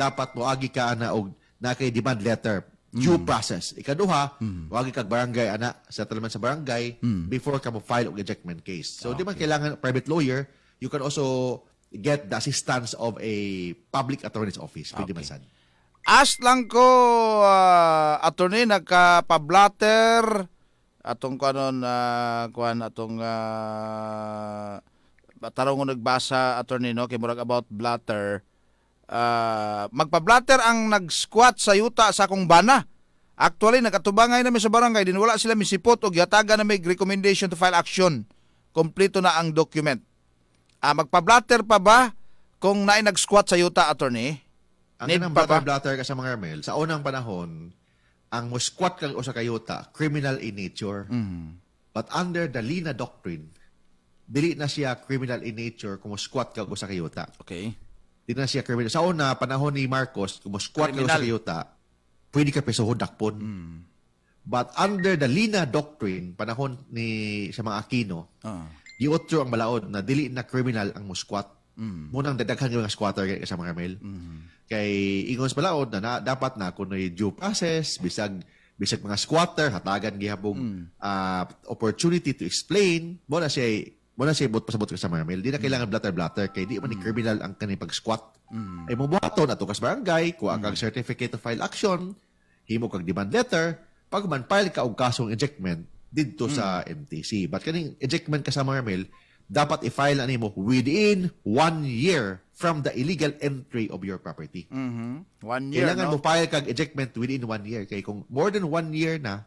Dapat mo agi ka ana og na kay demand letter due mm. process. Ikaduha, mm. wagi kag barangay ana, settlement sa barangay mm. before ka mo file og ejectment case. So okay. di man kailangan private lawyer, you can also get the assistance of a public attorney's office. Pwede okay. man sad. As lang ko uh, attorney nagka-pablatter atong kanon uh, ah, kuan atong uh, tarong nagbasa attorney no kay murag about blatter uh, magpa-blatter ang nag-squat sa yuta sa akong bana. Actually, nakatubangay mi sa barangay din wala sila mi misipot og yataga na may recommendation to file action. Kompleto na ang document. Ah, magpa-blatter pa ba kung naay nag-squat sa yuta attorney? Ang kanang blatter-blatter ka sa mga Carmel, sa unang panahon, ang muskwat kang usa kayota, criminal in nature. Mm. But under the Lina Doctrine, dili na siya criminal in nature kung muskwat kang usa kayuta. Okay. Dili na siya criminal. Sa una, panahon ni Marcos, kung muskwat kang usa kayuta, pwede ka pesohod dakpon. Mm. But under the Lina Doctrine, panahon ni sa mga Aquino, uh. Ah. giotro ang balaod na dili na criminal ang muskwat. Mm. Munang dadaghan yung mga squatter sa mga Carmel. Mm-hmm kay Ingos Balaod na, na dapat na kunoy due process bisag bisag mga squatter hatagan gihapong mm. uh, opportunity to explain mo na siya mo na siya bot pasabot ka sa marmel di na hmm. kailangan blatter blatter kay di man ni hmm. criminal ang kanay pag squat mm. ay mo buhato kas tukas barangay kuha mm. certificate of file action himo kag demand letter pag man file ka og kasong ejectment didto mm. sa MTC hmm. but kaning ejectment ka sa marmel dapat i-file ano mo within one year from the illegal entry of your property. Mm-hmm. One year, Kailangan no? mo file kag ejectment within one year. Kaya kung more than one year na,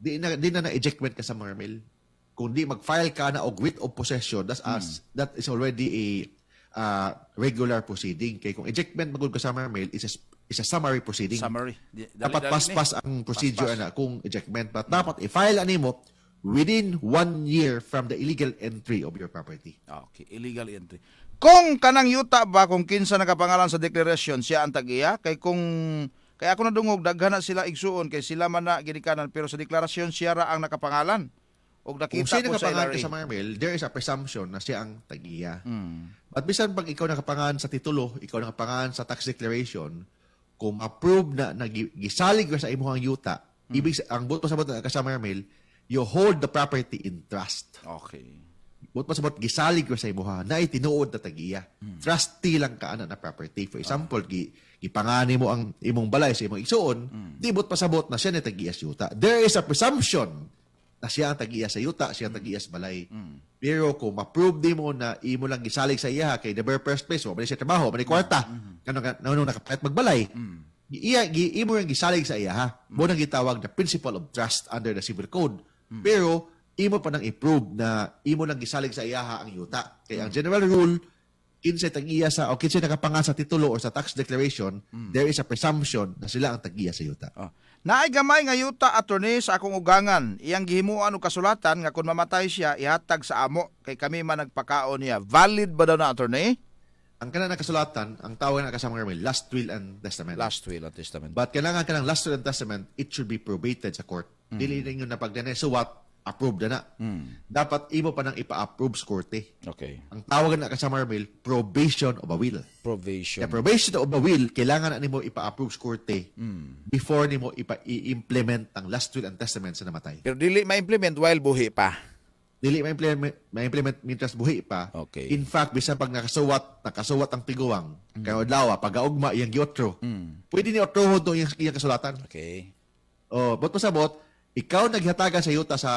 di na, di na na-ejectment ka sa marmil. Kung di mag-file ka na og writ of possession, that's mm. as, that is already a uh, regular proceeding. Kaya kung ejectment magod ka sa marmil, is a, is a summary proceeding. Summary. Dali, dapat pas-pas ang procedure pass, pass. na kung ejectment. But dapat i-file ano mo within one year from the illegal entry of your property. Ah, okay, illegal entry. Kung kanang yuta ba kung kinsa nakapangalan sa declaration siya ang tagiya kay kung kay ako nadungog daghan na sila igsuon kay sila man na ginikanan pero sa declaration siya ra ang nakapangalan. Og nakita Kung sino ko sa LRA. sa mga there is a presumption na siya ang tagiya. Mm. At bisan pag ikaw nakapangalan sa titulo, ikaw nakapangalan sa tax declaration, kung approve na nagisalig sa imuhang yuta, mm. ibig ang boto sa boto sa mail, you hold the property in trust. Okay. What mas about gisalig ko sa imuha na itinuod na tagiya. Hmm. Trustee lang ka na property. For ah. example, uh. gi, gipangani mo ang imong balay sa imong igsuon, hmm. di but pasabot na siya na tagiya sa yuta. There is a presumption na siya ang tagiya sa yuta, siya ang hmm. tagiya sa balay. Hmm. Pero kung ma-prove di mo na imo lang gisalig sa iya kay the very first place, wala siya trabaho, wala kwarta, hmm. hmm. kanang kanang nakapait magbalay. Hmm. Iya, imo ang gisalig sa iya ha. Hmm. Mo nang gitawag na principle of trust under the civil code Mm. Pero imo pa nang i-prove na imo lang gisalig sa iyaha ang yuta. Kaya ang mm. general rule kinsay tagiya sa o kinsay nakapanga sa titulo or sa tax declaration, mm. there is a presumption na sila ang tagiya sa yuta. Oh. Naay gamay nga yuta attorney sa akong ugangan. Iyang gihimuan og kasulatan nga kun mamatay siya ihatag sa amo kay kami man nagpakaon niya. Valid ba daw na attorney? ang kanan na kasulatan, ang tawag na kasama ngayon, last will and testament. Last will and testament. But kailangan ka ng last will and testament, it should be probated sa court. Mm. Dili rin yun napagdanay. So what? Approved na na. Mm. Dapat imo pa nang ipa-approve sa korte. Okay. Ang tawag na kasama ngayon, probation of a will. Probation. The probation of a will, kailangan na nimo ipa-approve sa korte mm. before nimo ipa-implement ang last will and testament sa namatay. Pero dili ma-implement while buhi pa dili ma-implement, ma-implement mientras buhi pa. Okay. In fact, bisan pag nakasuwat, nakasuwat ang tiguwang, mm. kay adlaw pagaugma iyang giotro. Mm. Pwede ni otro no iyang, iyang kasulatan. Okay. Oh, but pasabot, ikaw naghataga sa yuta sa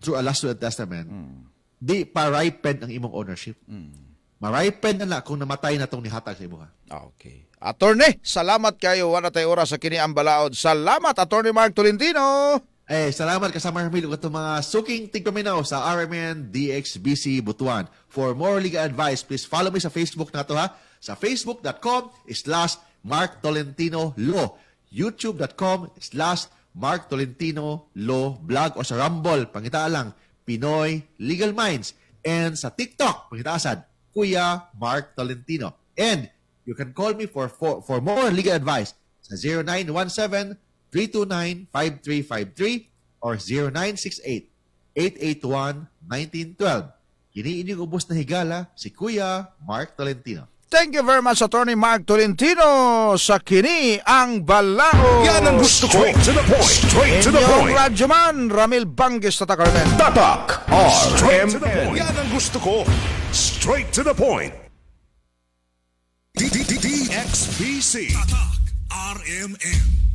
through a last will testament. Mm. Di pa ripen ang imong ownership. Mm. Maripen na na kung namatay na tong nihatag sa imuha. Ah, okay. Attorney, salamat kayo. Wala tayo oras sa kini ang Salamat, Attorney Mark Tolentino. Eh, salamat ka sa Marmil ug mga suking tigpaminaw sa RMN DXBC Butuan. For more legal advice, please follow me sa Facebook na to ha. Sa facebook.com slash Mark Tolentino Law. YouTube.com slash Mark Tolentino Law Blog o sa Rumble. Pangitaan lang, Pinoy Legal Minds. And sa TikTok, pangitaasad, Kuya Mark Tolentino. And you can call me for, for, for more legal advice sa 0917 329-5353 or 0968-881-1912. Iniinig ubos na higala si Kuya Mark Tolentino. Thank you very much, Attorney Mark Tolentino. Sa kini, ang balao. Yan ang gusto ko. Straight to the point. Straight to the point. Radyo man, Ramil Bangis Tata Carmen. Tatak, RMN. Yan ang gusto ko. Straight to the point. DDDDXPC. Tatak, RMN.